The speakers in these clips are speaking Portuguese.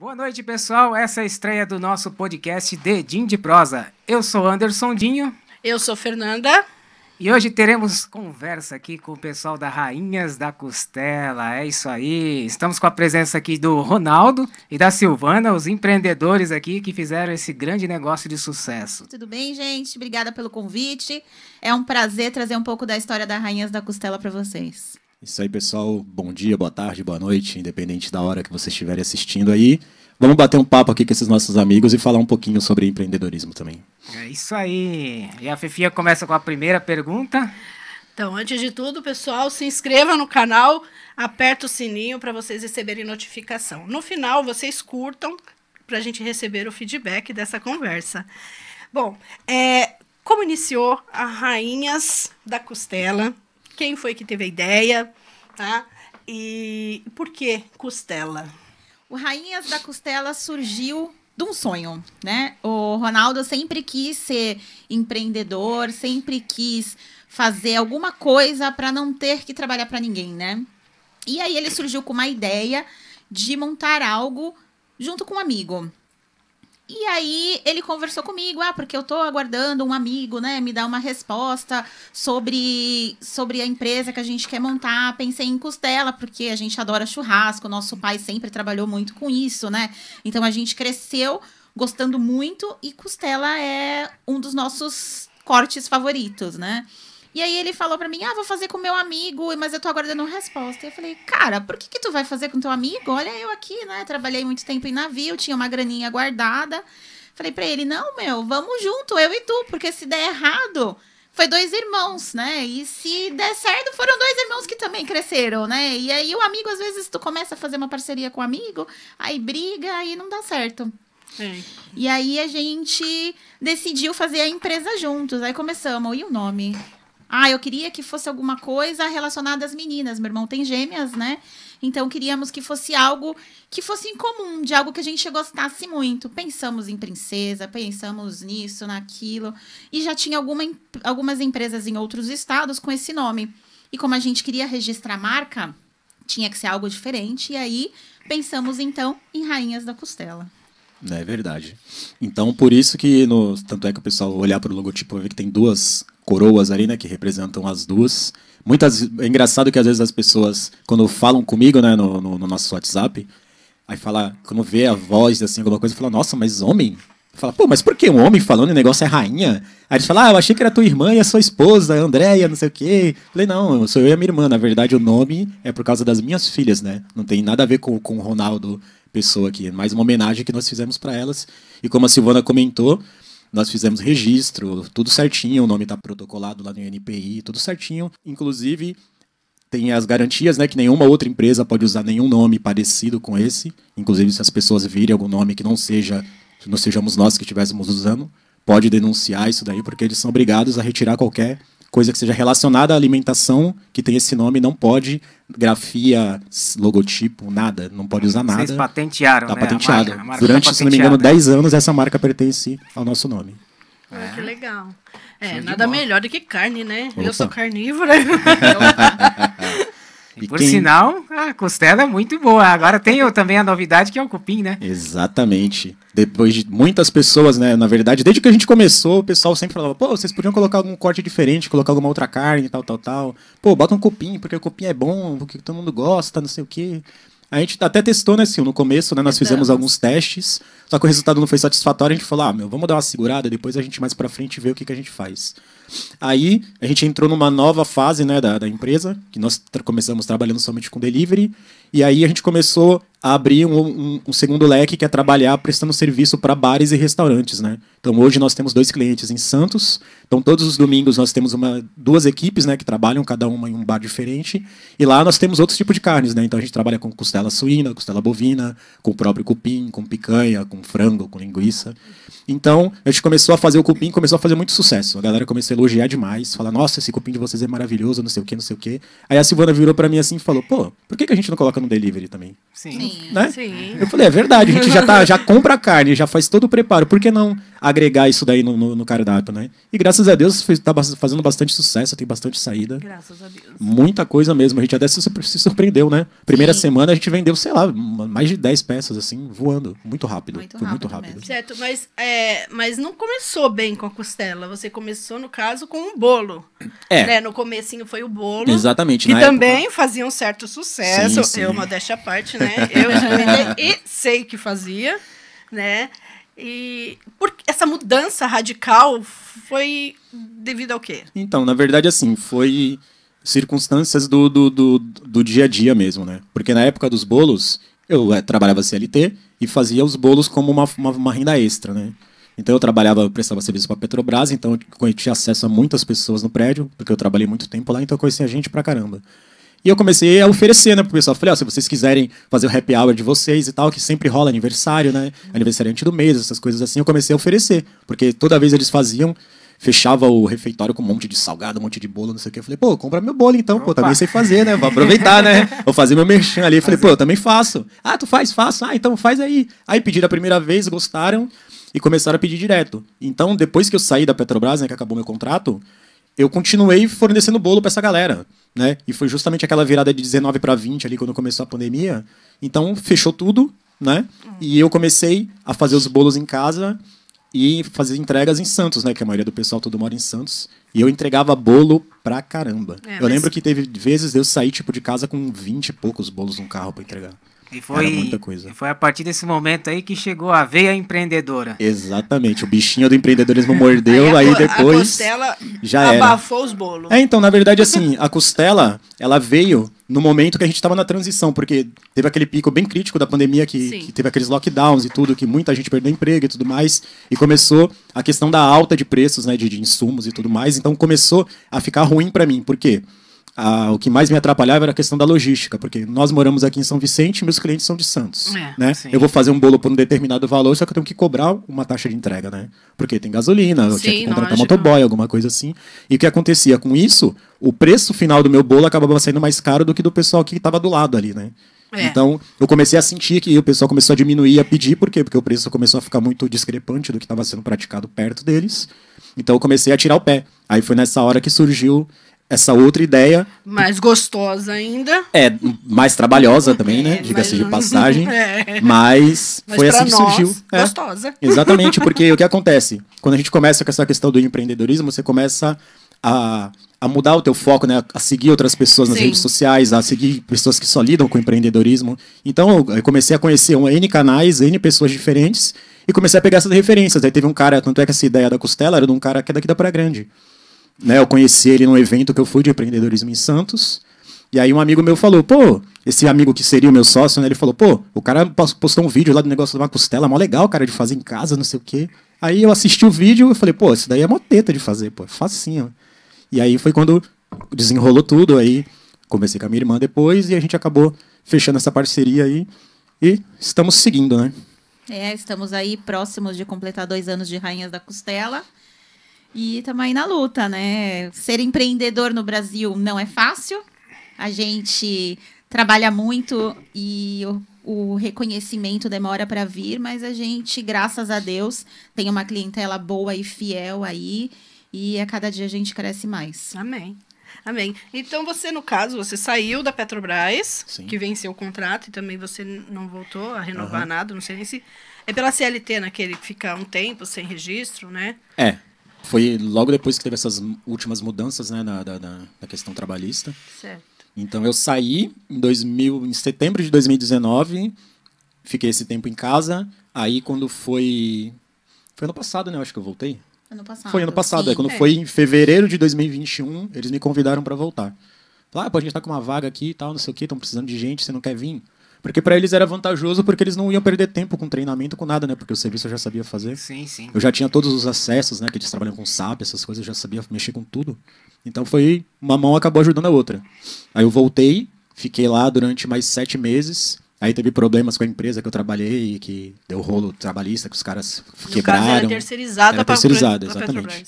Boa noite, pessoal. Essa é a estreia do nosso podcast Dedinho de Prosa. Eu sou Anderson Dinho. Eu sou Fernanda. E hoje teremos conversa aqui com o pessoal da Rainhas da Costela. É isso aí. Estamos com a presença aqui do Ronaldo e da Silvana, os empreendedores aqui que fizeram esse grande negócio de sucesso. Tudo bem, gente? Obrigada pelo convite. É um prazer trazer um pouco da história da Rainhas da Costela para vocês. Isso aí, pessoal. Bom dia, boa tarde, boa noite, independente da hora que vocês estiverem assistindo aí. Vamos bater um papo aqui com esses nossos amigos e falar um pouquinho sobre empreendedorismo também. É isso aí. E a Fifinha começa com a primeira pergunta. Então, antes de tudo, pessoal, se inscreva no canal, aperta o sininho para vocês receberem notificação. No final, vocês curtam para a gente receber o feedback dessa conversa. Bom, é, como iniciou a Rainhas da Costela? quem foi que teve a ideia, tá? E por que costela? O Rainhas da Costela surgiu de um sonho, né? O Ronaldo sempre quis ser empreendedor, sempre quis fazer alguma coisa para não ter que trabalhar para ninguém, né? E aí ele surgiu com uma ideia de montar algo junto com um amigo. E aí ele conversou comigo, ah, porque eu tô aguardando um amigo, né, me dar uma resposta sobre sobre a empresa que a gente quer montar. Pensei em costela, porque a gente adora churrasco, nosso pai sempre trabalhou muito com isso, né? Então a gente cresceu gostando muito e costela é um dos nossos cortes favoritos, né? E aí ele falou para mim, ah, vou fazer com meu amigo, mas eu tô aguardando uma resposta. E eu falei, cara, por que que tu vai fazer com teu amigo? Olha eu aqui, né? Trabalhei muito tempo em navio, tinha uma graninha guardada. Falei para ele, não, meu, vamos junto, eu e tu, porque se der errado, foi dois irmãos, né? E se der certo, foram dois irmãos que também cresceram, né? E aí o amigo, às vezes, tu começa a fazer uma parceria com o amigo, aí briga, aí não dá certo. É. E aí a gente decidiu fazer a empresa juntos. Aí começamos. E o nome? Ah, eu queria que fosse alguma coisa relacionada às meninas. Meu irmão tem gêmeas, né? Então queríamos que fosse algo que fosse incomum, de algo que a gente gostasse muito. Pensamos em princesa, pensamos nisso, naquilo. E já tinha alguma, algumas empresas em outros estados com esse nome. E como a gente queria registrar a marca, tinha que ser algo diferente. E aí pensamos então em Rainhas da Costela. É verdade. Então, por isso que, no, tanto é que o pessoal olhar para o logotipo e ver que tem duas coroas ali, né, que representam as duas. Muitas, é engraçado que às vezes as pessoas, quando falam comigo, né, no, no, no nosso WhatsApp, aí fala, quando vê a voz, assim, alguma coisa, fala, nossa, mas homem? Fala, pô, mas por que um homem falando o negócio é rainha? Aí eles falam, ah, eu achei que era tua irmã e a sua esposa, a Andréia, não sei o quê. Falei, não, sou eu e a minha irmã. Na verdade, o nome é por causa das minhas filhas, né? Não tem nada a ver com, com o Ronaldo, pessoa aqui. É mais uma homenagem que nós fizemos para elas. E como a Silvana comentou, nós fizemos registro, tudo certinho, o nome está protocolado lá no INPI, tudo certinho. Inclusive, tem as garantias, né, que nenhuma outra empresa pode usar nenhum nome parecido com esse. Inclusive, se as pessoas virem algum nome que não seja, não sejamos nós que estivéssemos usando, pode denunciar isso daí, porque eles são obrigados a retirar qualquer coisa que seja relacionada à alimentação que tem esse nome não pode grafia, logotipo, nada, não pode usar nada. Vocês patentearam, tá né? Patenteado. A marca, a marca Durante, tá se não me engano, 10 né? anos essa marca pertence ao nosso nome. É. Que legal. É, nada melhor do que carne, né? Opa. Eu sou carnívora. Por quem... sinal, a costela é muito boa. Agora tem também a novidade que é o cupim, né? Exatamente. Depois de muitas pessoas, né? Na verdade, desde que a gente começou, o pessoal sempre falava: pô, vocês podiam colocar algum corte diferente, colocar alguma outra carne, tal, tal, tal. Pô, bota um cupim, porque o cupim é bom, porque todo mundo gosta, não sei o quê. A gente até testou, né, Sil? No começo, né? Nós fizemos alguns testes, só que o resultado não foi satisfatório. A gente falou: ah, meu, vamos dar uma segurada, depois a gente mais pra frente vê o que, que a gente faz. Aí a gente entrou numa nova fase né, da, da empresa, que nós começamos trabalhando somente com delivery, e aí a gente começou a abrir um, um, um segundo leque, que é trabalhar prestando serviço para bares e restaurantes. Né? Então hoje nós temos dois clientes em Santos. Então todos os domingos nós temos uma, duas equipes né, que trabalham, cada uma em um bar diferente. E lá nós temos outros tipos de carnes. Né? Então a gente trabalha com costela suína, costela bovina, com o próprio cupim, com picanha, com frango, com linguiça. Então a gente começou a fazer o cupim, começou a fazer muito sucesso. A galera começou a elogiar demais, falar: nossa, esse cupim de vocês é maravilhoso, não sei o quê, não sei o quê. Aí a Silvana virou para mim assim e falou: pô, por que, que a gente não coloca no delivery também. Sim. Né? Sim. Eu falei, é verdade, a gente já, tá, já compra a carne, já faz todo o preparo. Por que não agregar isso daí no, no, no cardápio, né? E graças a Deus está fazendo bastante sucesso, tem bastante saída. Graças a Deus. Muita coisa mesmo. A gente até se, surpreendeu, né? Primeira Sim. semana a gente vendeu, sei lá, mais de 10 peças, assim, voando. Muito rápido. Muito Foi rápido muito rápido. Certo, mas, é, mas não começou bem com a costela. Você começou, no caso, com um bolo. É. Né? No comecinho foi o bolo. Exatamente. Que também época... fazia um certo sucesso. Sim, sim. Eu eu, modéstia à parte, né? Eu experimentei e sei que fazia, né? E por essa mudança radical foi devido ao quê? Então, na verdade, assim, foi circunstâncias do, do, do, do dia a dia mesmo, né? Porque na época dos bolos, eu é, trabalhava CLT e fazia os bolos como uma, uma, uma renda extra, né? Então eu trabalhava, eu prestava serviço para a Petrobras, então eu tinha acesso a muitas pessoas no prédio, porque eu trabalhei muito tempo lá, então eu conhecia gente pra caramba. E eu comecei a oferecer, né, pro pessoal. Falei, ó, oh, se vocês quiserem fazer o happy hour de vocês e tal, que sempre rola aniversário, né? Aniversariante do mês, essas coisas assim, eu comecei a oferecer. Porque toda vez eles faziam, fechava o refeitório com um monte de salgado, um monte de bolo, não sei o quê. Eu falei, pô, compra meu bolo então, Opa. pô, também sei fazer, né? Vou aproveitar, né? Vou fazer meu merchan ali. Eu falei, pô, eu também faço. Ah, tu faz, faço. Ah, então faz aí. Aí pediram a primeira vez, gostaram e começaram a pedir direto. Então, depois que eu saí da Petrobras, né, que acabou meu contrato, eu continuei fornecendo bolo para essa galera né? E foi justamente aquela virada de 19 para 20 ali quando começou a pandemia. Então fechou tudo, né? E eu comecei a fazer os bolos em casa e fazer entregas em Santos, né? Que a maioria do pessoal todo mora em Santos. E eu entregava bolo pra caramba. É, eu mas... lembro que teve vezes eu saí tipo de casa com 20 e poucos bolos no carro para entregar. E foi, Era muita coisa. foi a partir desse momento aí que chegou a veia empreendedora. Exatamente, o bichinho do empreendedorismo mordeu, aí, a, aí depois. A costela já abafou era. os bolos. É, então, na verdade, assim, a costela, ela veio no momento que a gente estava na transição, porque teve aquele pico bem crítico da pandemia, que, que, teve aqueles lockdowns e tudo, que muita gente perdeu emprego e tudo mais, e começou a questão da alta de preços, né, de, de insumos e tudo mais, então começou a ficar ruim para mim, por quê? Porque o que mais me atrapalhava era a questão da logística, porque nós moramos aqui em São Vicente e meus clientes são de Santos. É, né? Eu vou fazer um bolo por um determinado valor, só que eu tenho que cobrar uma taxa de entrega, né? Porque tem gasolina, eu sim, tinha que contratar lógico. motoboy, alguma coisa assim. E o que acontecia com isso, o preço final do meu bolo acabava sendo mais caro do que do pessoal que estava do lado ali, né? É. Então, eu comecei a sentir que o pessoal começou a diminuir a pedir, por quê? Porque o preço começou a ficar muito discrepante do que estava sendo praticado perto deles. Então, eu comecei a tirar o pé. Aí foi nessa hora que surgiu essa outra ideia. Mais gostosa ainda. É, mais trabalhosa também, né? É, Diga-se de passagem. É. Mas, mas foi assim que surgiu. É. Gostosa. Exatamente, porque o que acontece? Quando a gente começa com essa questão do empreendedorismo, você começa a, a mudar o teu foco, né? A seguir outras pessoas nas Sim. redes sociais, a seguir pessoas que só lidam com empreendedorismo. Então, eu comecei a conhecer um N canais, N pessoas diferentes e comecei a pegar essas referências. Aí teve um cara, tanto é que essa ideia da costela era de um cara que é daqui da Praia Grande. Né, eu conheci ele num evento que eu fui de empreendedorismo em Santos. E aí um amigo meu falou, pô, esse amigo que seria o meu sócio, né, ele falou, pô, o cara postou um vídeo lá do negócio de uma costela, mó legal, cara, de fazer em casa, não sei o quê. Aí eu assisti o vídeo e falei, pô, isso daí é mó teta de fazer, pô, é facinho. E aí foi quando desenrolou tudo, aí comecei com a minha irmã depois e a gente acabou fechando essa parceria aí e estamos seguindo, né? É, estamos aí próximos de completar dois anos de Rainhas da Costela. E estamos aí na luta, né? Ser empreendedor no Brasil não é fácil. A gente trabalha muito e o, o reconhecimento demora para vir, mas a gente, graças a Deus, tem uma clientela boa e fiel aí. E a cada dia a gente cresce mais. Amém. Amém. Então você, no caso, você saiu da Petrobras, Sim. que venceu o contrato, e também você não voltou a renovar uhum. nada, não sei nem se. É pela CLT, naquele que fica um tempo sem registro, né? É. Foi logo depois que teve essas últimas mudanças né, na, da, da questão trabalhista. Certo. Então eu saí em, 2000, em setembro de 2019, fiquei esse tempo em casa. Aí quando foi. Foi ano passado, né? Eu acho que eu voltei. Ano passado. Foi ano passado, é, Sim, é. Quando é. foi em fevereiro de 2021, eles me convidaram para voltar. Lá, ah, pô, a gente tá com uma vaga aqui e tal, não sei o quê, estão precisando de gente, você não quer vir? Porque para eles era vantajoso porque eles não iam perder tempo com treinamento, com nada, né? Porque o serviço eu já sabia fazer. Sim, sim. Eu já tinha todos os acessos, né? Que eles trabalham com SAP, essas coisas, eu já sabia mexer com tudo. Então foi. Uma mão acabou ajudando a outra. Aí eu voltei, fiquei lá durante mais sete meses. Aí teve problemas com a empresa que eu trabalhei, que deu rolo trabalhista, que os caras quebraram. era terceirizada, era exatamente.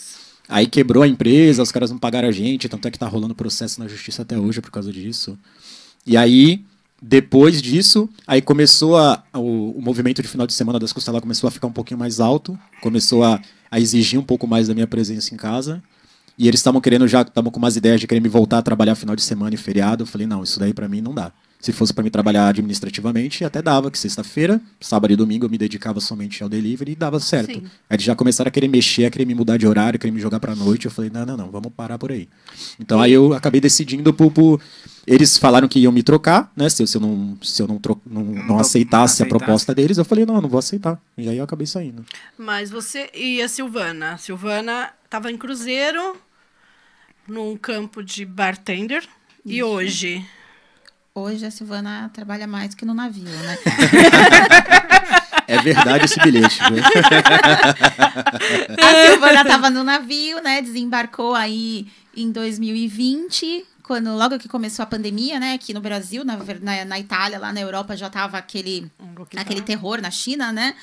Aí quebrou a empresa, os caras não pagaram a gente, tanto é que tá rolando processo na justiça até hoje por causa disso. E aí depois disso, aí começou a, o, o, movimento de final de semana das costelas começou a ficar um pouquinho mais alto, começou a, a exigir um pouco mais da minha presença em casa. E eles estavam querendo já, estavam com umas ideias de querer me voltar a trabalhar final de semana e feriado. Eu falei, não, isso daí para mim não dá. Se fosse para me trabalhar administrativamente, até dava, que sexta-feira, sábado e domingo eu me dedicava somente ao delivery e dava certo. Sim. Aí eles já começaram a querer mexer, a querer me mudar de horário, a querer me jogar para noite. Eu falei, não, não, não, vamos parar por aí. Então aí eu acabei decidindo por, por eles falaram que iam me trocar, né? Se, eu, se eu, não, se eu não, tro, não, não, não aceitasse a proposta deles, eu falei, não, não vou aceitar. E aí eu acabei saindo. Mas você e a Silvana? A Silvana estava em Cruzeiro, num campo de bartender. E hoje? Hoje a Silvana trabalha mais que no navio, né? É verdade esse bilhete. A Silvana estava no navio, né? Desembarcou aí em 2020 quando logo que começou a pandemia, né, aqui no Brasil, na, na, na Itália, lá na Europa já tava aquele, um aquele terror na China, né?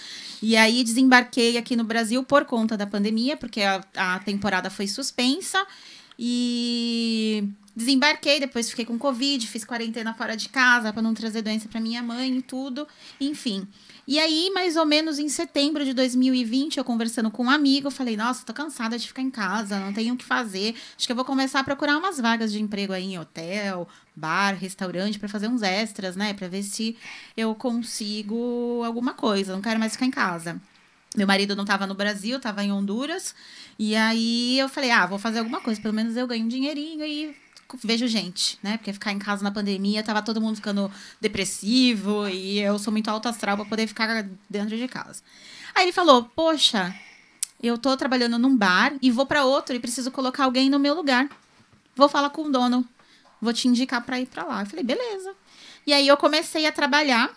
E aí desembarquei aqui no Brasil por conta da pandemia, porque a, a temporada foi suspensa. E desembarquei, depois fiquei com Covid, fiz quarentena fora de casa para não trazer doença para minha mãe e tudo, enfim. E aí, mais ou menos em setembro de 2020, eu conversando com um amigo, falei: Nossa, tô cansada de ficar em casa, não tenho o que fazer. Acho que eu vou começar a procurar umas vagas de emprego aí em hotel, bar, restaurante, para fazer uns extras, né? Para ver se eu consigo alguma coisa, não quero mais ficar em casa. Meu marido não estava no Brasil, estava em Honduras. E aí eu falei, ah, vou fazer alguma coisa, pelo menos eu ganho um dinheirinho e vejo gente, né? Porque ficar em casa na pandemia, tava todo mundo ficando depressivo e eu sou muito alto astral pra poder ficar dentro de casa. Aí ele falou: Poxa, eu tô trabalhando num bar e vou para outro e preciso colocar alguém no meu lugar. Vou falar com o dono, vou te indicar pra ir pra lá. Eu falei: Beleza. E aí eu comecei a trabalhar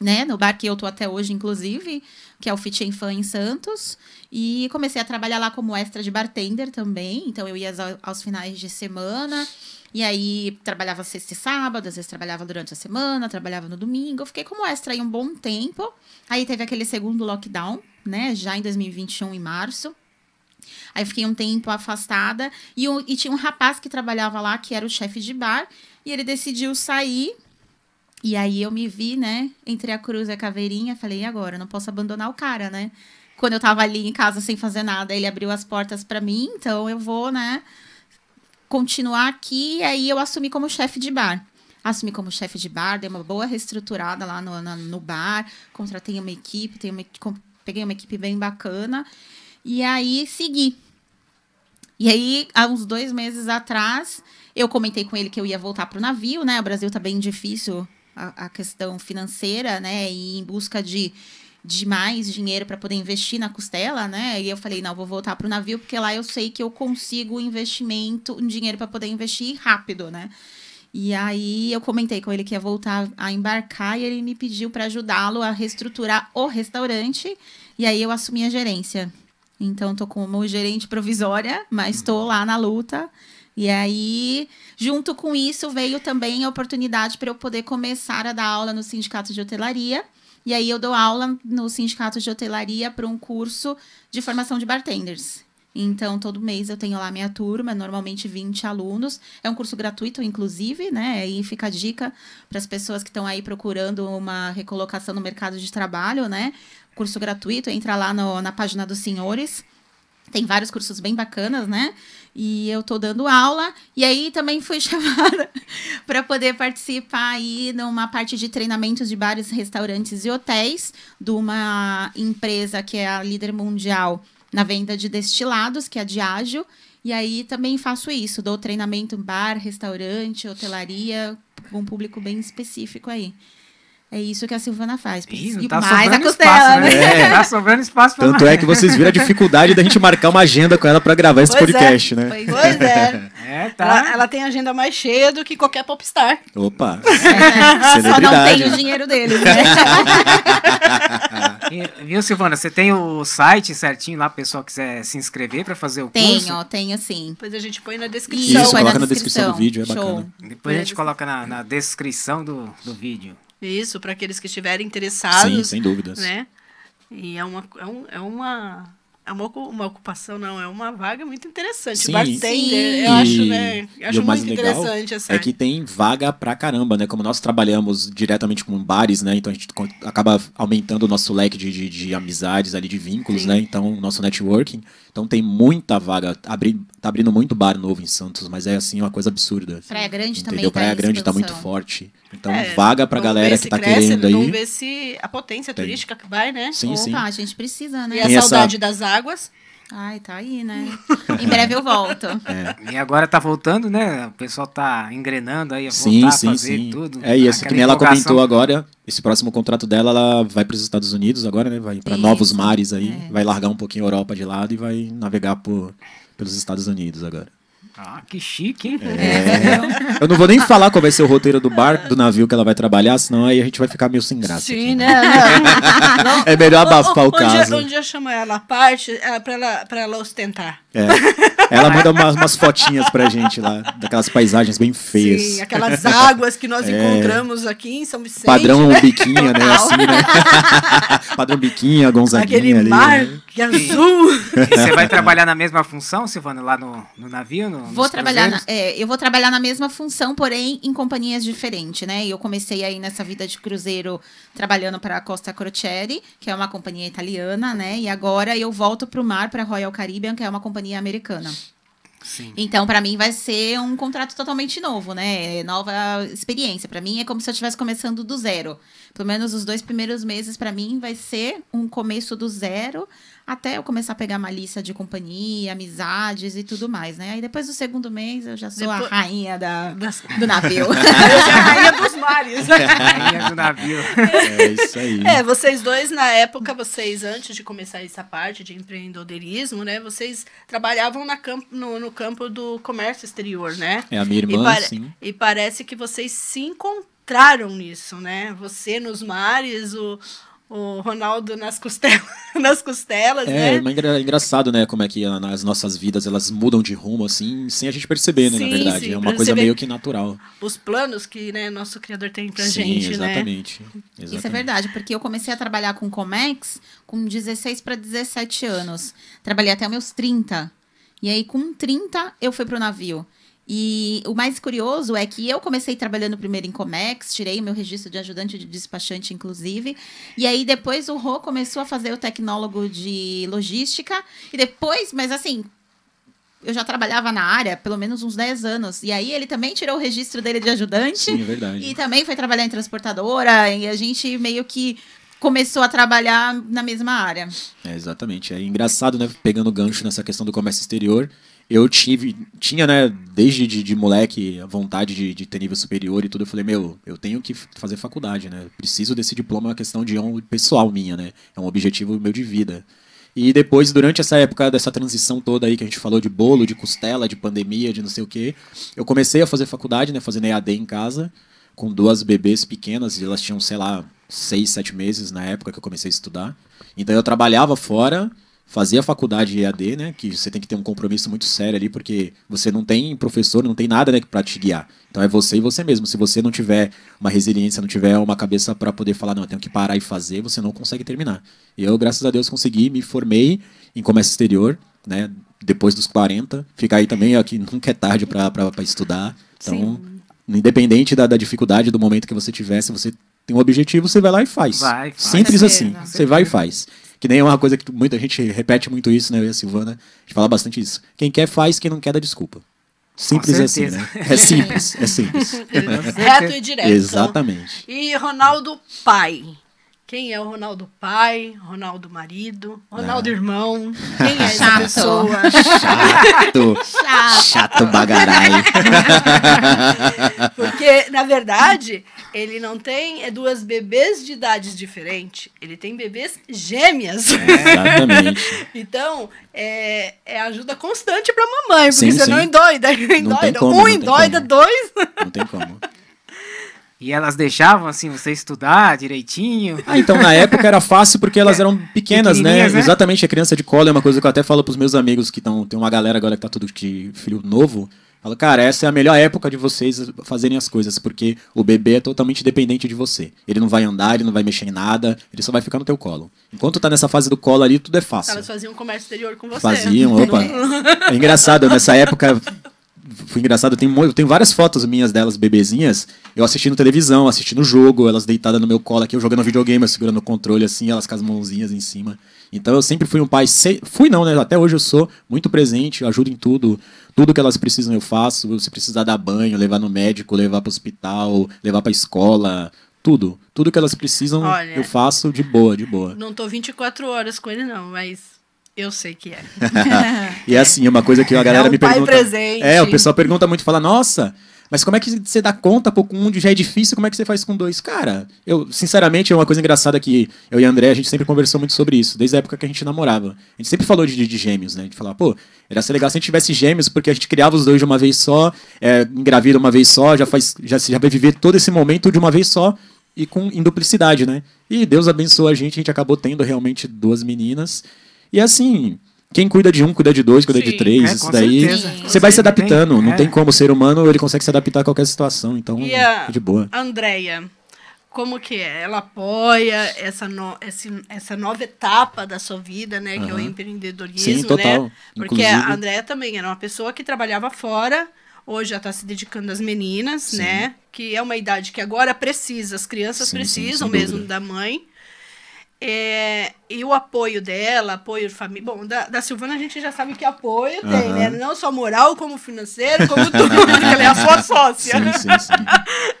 né, no bar que eu tô até hoje, inclusive, que é o Fit em Fã em Santos. E comecei a trabalhar lá como extra de bartender também. Então eu ia aos, finais de semana. E aí trabalhava sexta e sábado, às vezes trabalhava durante a semana, trabalhava no domingo. Eu fiquei como extra aí um bom tempo. Aí teve aquele segundo lockdown, né? Já em 2021, em março. Aí fiquei um tempo afastada. E, e tinha um rapaz que trabalhava lá, que era o chefe de bar. E ele decidiu sair e aí eu me vi, né, entre a cruz e a caveirinha, falei, e agora? Não posso abandonar o cara, né? Quando eu tava ali em casa sem fazer nada, ele abriu as portas para mim, então eu vou, né, continuar aqui. E aí eu assumi como chefe de bar. Assumi como chefe de bar, dei uma boa reestruturada lá no, no bar, contratei uma equipe, tenho uma, peguei uma equipe bem bacana. E aí segui. E aí, há uns dois meses atrás, eu comentei com ele que eu ia voltar pro navio, né? O Brasil tá bem difícil a, questão financeira, né? E em busca de de mais dinheiro para poder investir na costela, né? E eu falei, não, vou voltar para o navio, porque lá eu sei que eu consigo investimento, dinheiro para poder investir rápido, né? E aí eu comentei com ele que ia voltar a embarcar e ele me pediu para ajudá-lo a reestruturar o restaurante. E aí eu assumi a gerência. Então tô como gerente provisória, mas estou lá na luta. E aí, junto com isso, veio também a oportunidade para eu poder começar a dar aula no Sindicato de Hotelaria. E aí, eu dou aula no Sindicato de Hotelaria para um curso de formação de bartenders. Então, todo mês eu tenho lá minha turma, normalmente 20 alunos. É um curso gratuito, inclusive, né? E fica a dica para as pessoas que estão aí procurando uma recolocação no mercado de trabalho, né? Curso gratuito, entra lá no, na página dos senhores. Tem vários cursos bem bacanas, né? e eu tô dando aula. E aí também fui chamada para poder participar aí numa parte de treinamentos de bares, restaurantes e hotéis de uma empresa que é a líder mundial na venda de destilados, que é a Diageo. E aí também faço isso, dou treinamento em bar, restaurante, hotelaria, com um público bem específico aí. É isso que a Silvana faz. Ih, tá mais a costela, espaço, né? né? É. Tá sobrando espaço pra Tanto é mais. é que vocês viram a dificuldade da gente marcar uma agenda com ela para gravar esse pois é, podcast, é. né? Pois, é. é. é tá. ela, ela, tem agenda mais cheia do que qualquer popstar. Opa! É. Só não tem né? o dinheiro dele, né? e, viu, Silvana? Você tem o site certinho lá, o pessoal quiser se inscrever para fazer o tenho, curso? Tenho, tenho sim. Depois a gente põe na descrição. Isso, põe coloca na descrição. na descrição. do vídeo, é Show. bacana. Depois a gente coloca na, na descrição do, do vídeo. Isso, para aqueles que estiverem interessados. Sim, sem dúvidas. Né? E é uma, é, um, é uma é uma, ocupação, não, é uma vaga muito interessante. Sim, Bartender, sim. eu acho, né? Eu acho muito interessante essa. É que tem vaga pra caramba, né? Como nós trabalhamos diretamente com bares, né? Então a gente acaba aumentando o nosso leque de, de, de amizades ali, de vínculos, sim. né? Então, o nosso networking. Então tem muita vaga. Abrir tá abrindo muito bar novo em Santos, mas é assim uma coisa absurda. Praia Grande entendeu? também. Entendeu? Tá Praia tá Grande está muito forte. Então, é, vaga pra galera que está cresce, querendo aí. Vamos ver se a potência Tem. turística que vai, né? Sim, Opa, sim. a gente precisa, né? E Tem a saudade essa... das águas. Ai, tá aí, né? em breve eu volto. É. E agora tá voltando, né? O pessoal tá engrenando aí, a sim, voltar sim, a fazer sim. tudo. É isso, que nem ela comentou agora, esse próximo contrato dela, ela vai para os Estados Unidos agora, né? Vai para novos mares aí, é. vai largar um pouquinho a Europa de lado e vai navegar por pelos Estados Unidos agora. Ah, que chique, hein? É. Eu não vou nem falar qual vai ser o roteiro do barco, do navio que ela vai trabalhar, senão aí a gente vai ficar meio sem graça. Sim, aqui, né? né? É melhor abafar o, o, o caso. Um dia, um chama ela à parte é, pra, ela, pra ela ostentar. É. Ela manda umas, umas, fotinhas pra gente lá, daquelas paisagens bem feias. Sim, aquelas águas que nós é. encontramos aqui em São Vicente. Padrão né? biquinha, né? Assim, né? Padrão biquinha, gonzaguinha Aquele ali. Né? mar né? azul. E você vai trabalhar na mesma função, Silvana, lá no, no navio? No vou trabalhar na, é, eu vou trabalhar na mesma função, porém em companhias diferentes, né? eu comecei aí nessa vida de cruzeiro trabalhando para a Costa Crociere, que é uma companhia italiana, né? E agora eu volto para o mar para Royal Caribbean, que é uma companhia americana. Sim. Então, para mim, vai ser um contrato totalmente novo, né? É nova experiência. Para mim, é como se eu estivesse começando do zero. Pelo menos os dois primeiros meses, para mim, vai ser um começo do zero até eu começar a pegar uma lista de companhia, amizades e tudo mais, né? Aí depois do segundo mês eu já sou depois... a rainha da, das... do navio. a rainha dos mares. rainha do navio. É isso aí. É, vocês dois, na época, vocês, antes de começar essa parte de empreendedorismo, né? Vocês trabalhavam na campo, no, no campo do comércio exterior, né? É, a minha irmã, e sim. E parece que vocês se encontraram nisso, né? Você nos mares, o, o Ronaldo nas costelas, nas costelas é, né? É engraçado, né? Como é que as nossas vidas elas mudam de rumo assim, sem a gente perceber, né? Sim, na verdade, sim, é uma coisa meio que natural. Os planos que né, nosso criador tem pra sim, gente, exatamente, né? Exatamente. Isso é verdade, porque eu comecei a trabalhar com Comex com 16 para 17 anos. Trabalhei até meus 30. E aí, com 30, eu fui pro navio. E o mais curioso é que eu comecei trabalhando primeiro em Comex, tirei meu registro de ajudante de despachante, inclusive. E aí depois o Rô começou a fazer o tecnólogo de logística. E depois, mas assim, eu já trabalhava na área pelo menos uns 10 anos. E aí ele também tirou o registro dele de ajudante. Sim, é verdade. E também foi trabalhar em transportadora. E a gente meio que começou a trabalhar na mesma área. É, exatamente. É engraçado, né? Pegando gancho nessa questão do comércio exterior eu tive, tinha, né, desde de, de moleque, a vontade de, de, ter nível superior e tudo. Eu falei, meu, eu tenho que fazer faculdade, né? Eu preciso desse diploma, é uma questão de um pessoal minha, né? É um objetivo meu de vida. E depois, durante essa época dessa transição toda aí que a gente falou de bolo, de costela, de pandemia, de não sei o quê, eu comecei a fazer faculdade, né? Fazendo EAD em casa, com duas bebês pequenas, e elas tinham, sei lá, seis, sete meses na época que eu comecei a estudar. Então eu trabalhava fora fazer a faculdade EAD, né? Que você tem que ter um compromisso muito sério ali, porque você não tem professor, não tem nada, né, para te guiar. Então é você e você mesmo. Se você não tiver uma resiliência, não tiver uma cabeça para poder falar, não, eu tenho que parar e fazer, você não consegue terminar. Eu, graças a Deus, consegui, me formei em comércio exterior, né? Depois dos 40, ficar aí também, aqui nunca é tarde para estudar. Então, Sim. independente da, da dificuldade do momento que você tiver, se você tem um objetivo, você vai lá e faz. Vai, faz. Simples é, assim. Você vai e faz. Que nem é uma coisa que muita gente repete muito isso, né? Eu e a Silvana, a gente fala bastante isso. Quem quer faz, quem não quer dá desculpa. Simples é assim, né? É simples, é simples. Reto e direto. Exatamente. E Ronaldo Pai, quem é o Ronaldo pai, Ronaldo marido, Ronaldo ah. irmão? Quem é essa Chato. pessoa? Chato. Chato. Chato bagaralho. Porque, na verdade, ele não tem é duas bebês de idades diferentes. Ele tem bebês gêmeas. É, exatamente. então, é, é, ajuda constante pra mamãe, porque sim, você sim. não endoida. Não tem Como, um endoida, dois. Não tem como. E elas deixavam, assim, você estudar direitinho. Ah, então na época era fácil porque elas é, eram pequenas, né? né? Exatamente, a criança de cola é uma coisa que eu até falo pros meus amigos que estão. Tem uma galera agora que tá tudo de filho novo. Fala, cara, essa é a melhor época de vocês fazerem as coisas, porque o bebê é totalmente dependente de você. Ele não vai andar, ele não vai mexer em nada, ele só vai ficar no teu colo. Enquanto tá nessa fase do colo ali, tudo é fácil. Elas faziam comércio exterior com você. Faziam, opa. é engraçado, nessa época foi engraçado, eu tenho, eu tenho várias fotos minhas delas, bebezinhas, eu assistindo televisão, assistindo jogo, elas deitadas no meu colo aqui, eu jogando videogame, eu segurando o controle assim, elas com as mãozinhas em cima. Então eu sempre fui um pai, se... fui não, né? Até hoje eu sou muito presente, eu ajudo em tudo, tudo que elas precisam eu faço, se precisar dar banho, levar no médico, levar para hospital, levar para escola, tudo, tudo que elas precisam Olha, eu faço de boa, de boa. Não tô 24 horas com ele não, mas eu sei que é. e é assim, uma coisa que a galera é um me pai pergunta. Presente. É, o pessoal pergunta muito, fala, nossa, mas como é que você dá conta, pô, com um já é difícil, como é que você faz com dois? Cara, eu, sinceramente, é uma coisa engraçada que eu e a André, a gente sempre conversou muito sobre isso, desde a época que a gente namorava. A gente sempre falou de, de gêmeos, né? A gente falava, pô, era ser legal se a gente tivesse gêmeos, porque a gente criava os dois de uma vez só, é, engravida uma vez só, já faz, já, já vai viver todo esse momento de uma vez só e com em duplicidade, né? E Deus abençoou a gente, a gente acabou tendo realmente duas meninas. E assim, quem cuida de um, cuida de dois, cuida Sim, de três. É, isso daí. Certeza. Você vai se adaptando. não é. tem como. O ser humano ele consegue se adaptar a qualquer situação. Então, e é de boa. Andréia, como que é? Ela apoia essa, no, esse, essa nova etapa da sua vida, né? Uhum. Que é o empreendedorismo, Sim, né? total. né? Porque Inclusive... a Andréia também era uma pessoa que trabalhava fora. Hoje já está se dedicando às meninas, Sim. né? Que é uma idade que agora precisa, as crianças Sim, precisam mesmo dúvida. da mãe. É, e o apoio dela, apoio de família. Bom, da, da Silvana a gente já sabe que apoio uhum. tem, né? Não só moral, como financeiro, como tudo, porque ela é a sua sócia. Sim, sim, sim.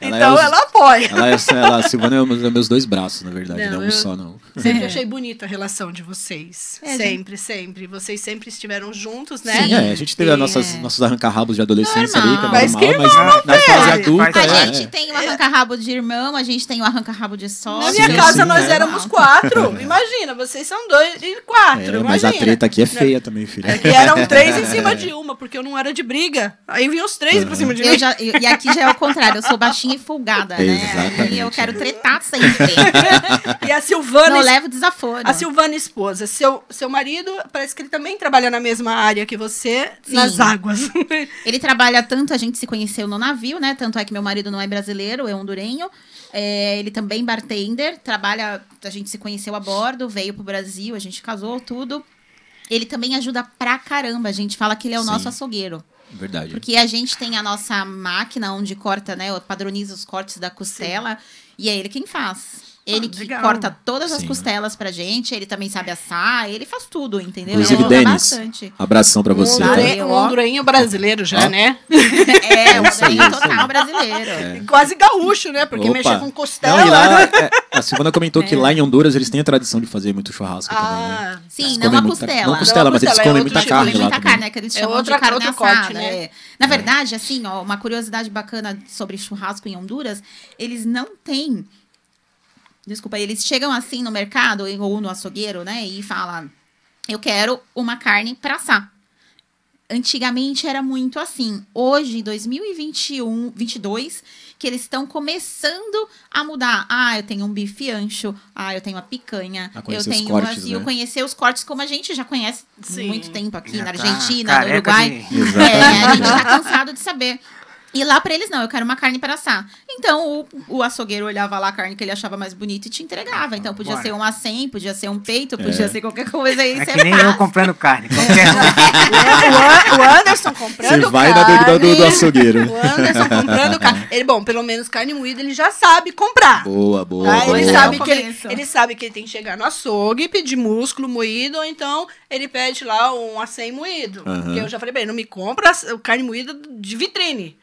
então ela, é então os... ela apoia. Ela, é, ela, a Silvana é um dos meus dois braços, na verdade, não, não né? eu... um só, não. Sempre é. achei bonita a relação de vocês. É, sempre, gente... sempre. Vocês sempre estiveram juntos, né? Sim, é, a gente teve nossas, é. nossos arrancarrabos de adolescência normal. ali, que é mas, mal, que mas na, na fase adulta. Né? A gente tem o é. arrancarrabo de irmão, a gente tem o arrancarrabo de sócio. Na minha casa nós éramos quatro, imagina vocês são dois e quatro. É, mas a treta aqui é feia também, filha. Aqui é eram três em é. cima de uma, porque eu não era de briga. Aí vinham os três uhum. pra cima de mim. Já, eu, e aqui já é o contrário, eu sou baixinha e folgada, né? Exatamente. né? E eu quero tretar sempre. e a Silvana. Não es... leva desaforo. A Silvana, esposa. Seu, seu marido, parece que ele também trabalha na mesma área que você, Sim. nas águas. ele trabalha tanto, a gente se conheceu no navio, né? Tanto é que meu marido não é brasileiro, é hondurenho. É, ele também bartender, trabalha. A gente se conheceu a bordo, veio pro Brasil, a gente casou, tudo. Ele também ajuda pra caramba. A gente fala que ele é o Sim. nosso açougueiro. Verdade. Porque a gente tem a nossa máquina onde corta, né? Padroniza os cortes da costela. Sim. E é ele quem faz. Ele ah, que Legal. corta todas as Sim. costelas pra gente, ele também sabe assar, ele faz tudo, entendeu? Inclusive, ele Denis, bastante. abração pra você. Um hondurenho tá? brasileiro já, ah. né? É, um hondurenho total brasileiro. É. Quase gaúcho, né? Porque Opa. mexer com costela. Não, lá, é, a Silvana comentou é. que lá em Honduras eles têm a tradição de fazer muito churrasco ah, também. Né? Tá. Sim, não a costela. Muita, não a costela, mas eles é tipo comem muita carne lá muita carne, né? Que eles é chamam outra, de carne assada. Corte, né? Na verdade, assim, ó, uma curiosidade bacana sobre churrasco em Honduras, eles não têm... Desculpa, eles chegam assim no mercado ou no açougueiro, né? E falam: Eu quero uma carne para assar. Antigamente era muito assim. Hoje, 2021, 22, que eles estão começando a mudar. Ah, eu tenho um bife ancho, ah, eu tenho uma picanha, eu tenho cortes, uma. Né? Eu conhecer os cortes como a gente já conhece há muito tempo aqui na tá Argentina, no Uruguai. De... É, a gente tá cansado de saber. E lá para eles, não, eu quero uma carne para assar. Então o, o açougueiro olhava lá a carne que ele achava mais bonita e te entregava. Então podia Bora. ser um acém, podia ser um peito, é. podia é. ser qualquer coisa aí. É que nem eu comprando carne. Qualquer... É. o, Anderson comprando Você vai carne. vai na do, do, açougueiro. O Anderson comprando carne. Ele, bom, pelo menos carne moída ele já sabe comprar. Boa, boa. Tá? boa. Ele, sabe que ele, ele, sabe que ele tem que chegar no açougue, pedir músculo moído, ou então ele pede lá um acém moído. Uhum. Porque eu já falei bem, não me compra carne moída de vitrine.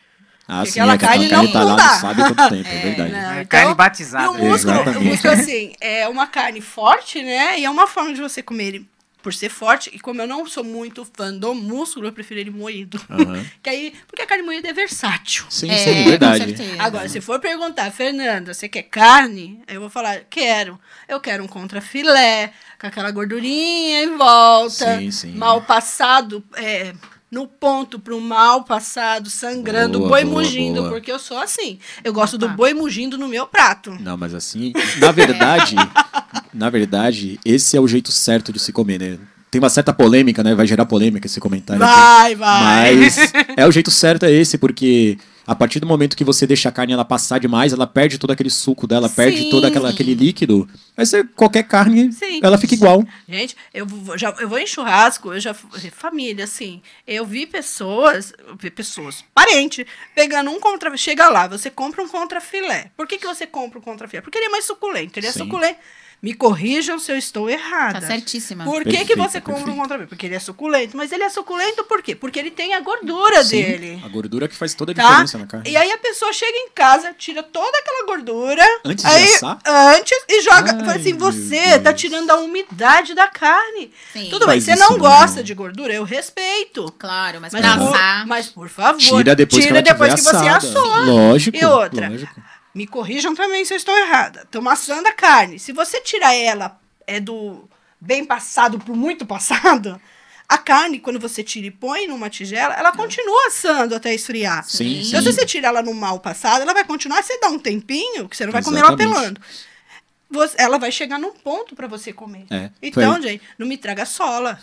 Ah, Porque sim, aquela é, carne, carne não, tá não sabe quanto tempo, é, é verdade. Né? É, então, carne batizada. E o músculo, o músculo, assim, é uma carne forte, né? E é uma forma de você comer ele por ser forte. E como eu não sou muito fã do músculo, eu prefiro ele moído. Uhum. que aí, porque a carne moída é versátil. Sim, é, sim, verdade. Agora, se for perguntar, Fernanda, você quer carne? Eu vou falar, quero. Eu quero um contra filé com aquela gordurinha em volta, sim, sim. mal passado, é, no ponto pro mal passado, sangrando, boa, boi boa, mugindo, boa. porque eu sou assim. Eu gosto do ah. boi mugindo no meu prato. Não, mas assim, na verdade, na verdade, esse é o jeito certo de se comer, né? Tem uma certa polêmica, né? Vai gerar polêmica esse comentário. Vai, aqui. vai. Mas é o jeito certo é esse, porque a partir do momento que você deixa a carne ela passar demais, ela perde todo aquele suco dela, Sim. perde todo aquela, aquele líquido. Mas qualquer carne, Sim. ela fica igual. Gente, eu já eu vou em churrasco, eu já família assim, eu vi pessoas, eu vi pessoas, parente, pegando um contra, chega lá, você compra um contra filé. Por que que você compra um contra filé? Porque ele é mais suculento, ele é Sim. suculento. Me corrijam se eu estou errada. Tá certíssima. Por que, perfeita, que você compra um contrabando? Porque ele é suculento. Mas ele é suculento por quê? Porque ele tem a gordura Sim, dele. A gordura que faz toda a tá? diferença na carne. E aí a pessoa chega em casa, tira toda aquela gordura. Antes aí, de assar? Antes e joga. Ai, fala assim: você tá tirando a umidade da carne. Sim. Tudo faz bem, você não gosta não. de gordura, eu respeito. Claro, mas, mas pra assar. Mas por favor, tira depois, tira que, depois que, você assou. Lógico. E outra. Lógico. Me corrijam também se eu estou errada. Estou assando a carne. Se você tirar ela é do bem passado para o muito passado, a carne, quando você tira e põe numa tigela, ela é. continua assando até esfriar. Sim, então, sim. se você tirar ela no mal passado, ela vai continuar. Você dá um tempinho, que você não vai Exatamente. comer ela pelando. ela vai chegar num ponto para você comer. É, então, foi. gente, não me traga sola.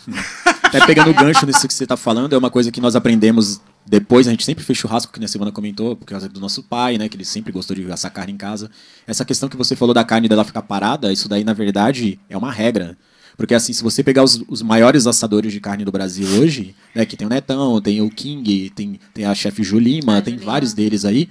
Até pegando o gancho nisso que você está falando, é uma coisa que nós aprendemos depois a gente sempre fez churrasco, que na semana comentou, por causa do nosso pai, né? Que ele sempre gostou de assar carne em casa. Essa questão que você falou da carne dela ficar parada, isso daí, na verdade, é uma regra. Porque assim, se você pegar os, os maiores assadores de carne do Brasil hoje, né? Que tem o Netão, tem o King, tem, tem a chefe Julima, tem vários deles aí.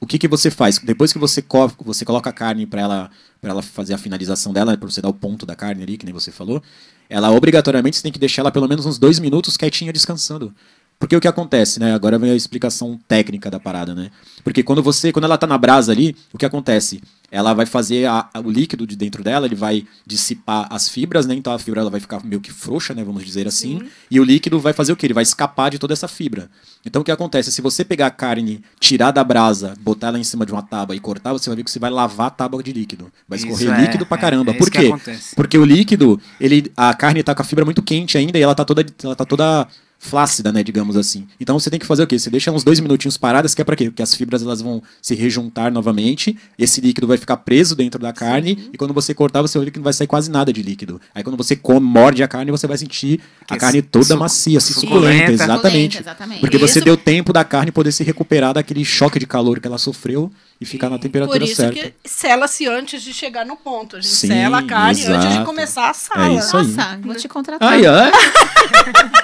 O que, que você faz? Depois que você, co você coloca a carne para ela para ela fazer a finalização dela, para você dar o ponto da carne ali, que nem você falou, ela obrigatoriamente você tem que deixar ela pelo menos uns dois minutos quietinha descansando. Porque o que acontece, né? Agora vem a explicação técnica da parada, né? Porque quando você, quando ela tá na brasa ali, o que acontece? Ela vai fazer a, a, o líquido de dentro dela, ele vai dissipar as fibras, né? Então a fibra ela vai ficar meio que frouxa, né? Vamos dizer assim. Sim. E o líquido vai fazer o quê? Ele vai escapar de toda essa fibra. Então o que acontece? Se você pegar a carne, tirar da brasa, botar ela em cima de uma tábua e cortar, você vai ver que você vai lavar a tábua de líquido. Vai escorrer isso é, líquido é, pra caramba. É, é Por quê? Porque o líquido, ele, a carne tá com a fibra muito quente ainda e ela tá toda, ela tá toda flácida, né, digamos assim. Então você tem que fazer o quê? Você deixa uns dois minutinhos paradas, que é para quê? Porque as fibras elas vão se rejuntar novamente, esse líquido vai ficar preso dentro da carne Sim. e quando você cortar, você ver que não vai sair quase nada de líquido. Aí quando você come, morde a carne, você vai sentir a carne toda su macia, suculenta, exatamente. exatamente. Porque Isso. você deu tempo da carne poder se recuperar daquele choque de calor que ela sofreu e ficar na temperatura certa. Por isso certa. que sela-se antes de chegar no ponto. A gente Sim, sela a carne exato. antes de começar a é sala. É isso aí. Nossa, vou te contratar. Ai, ai.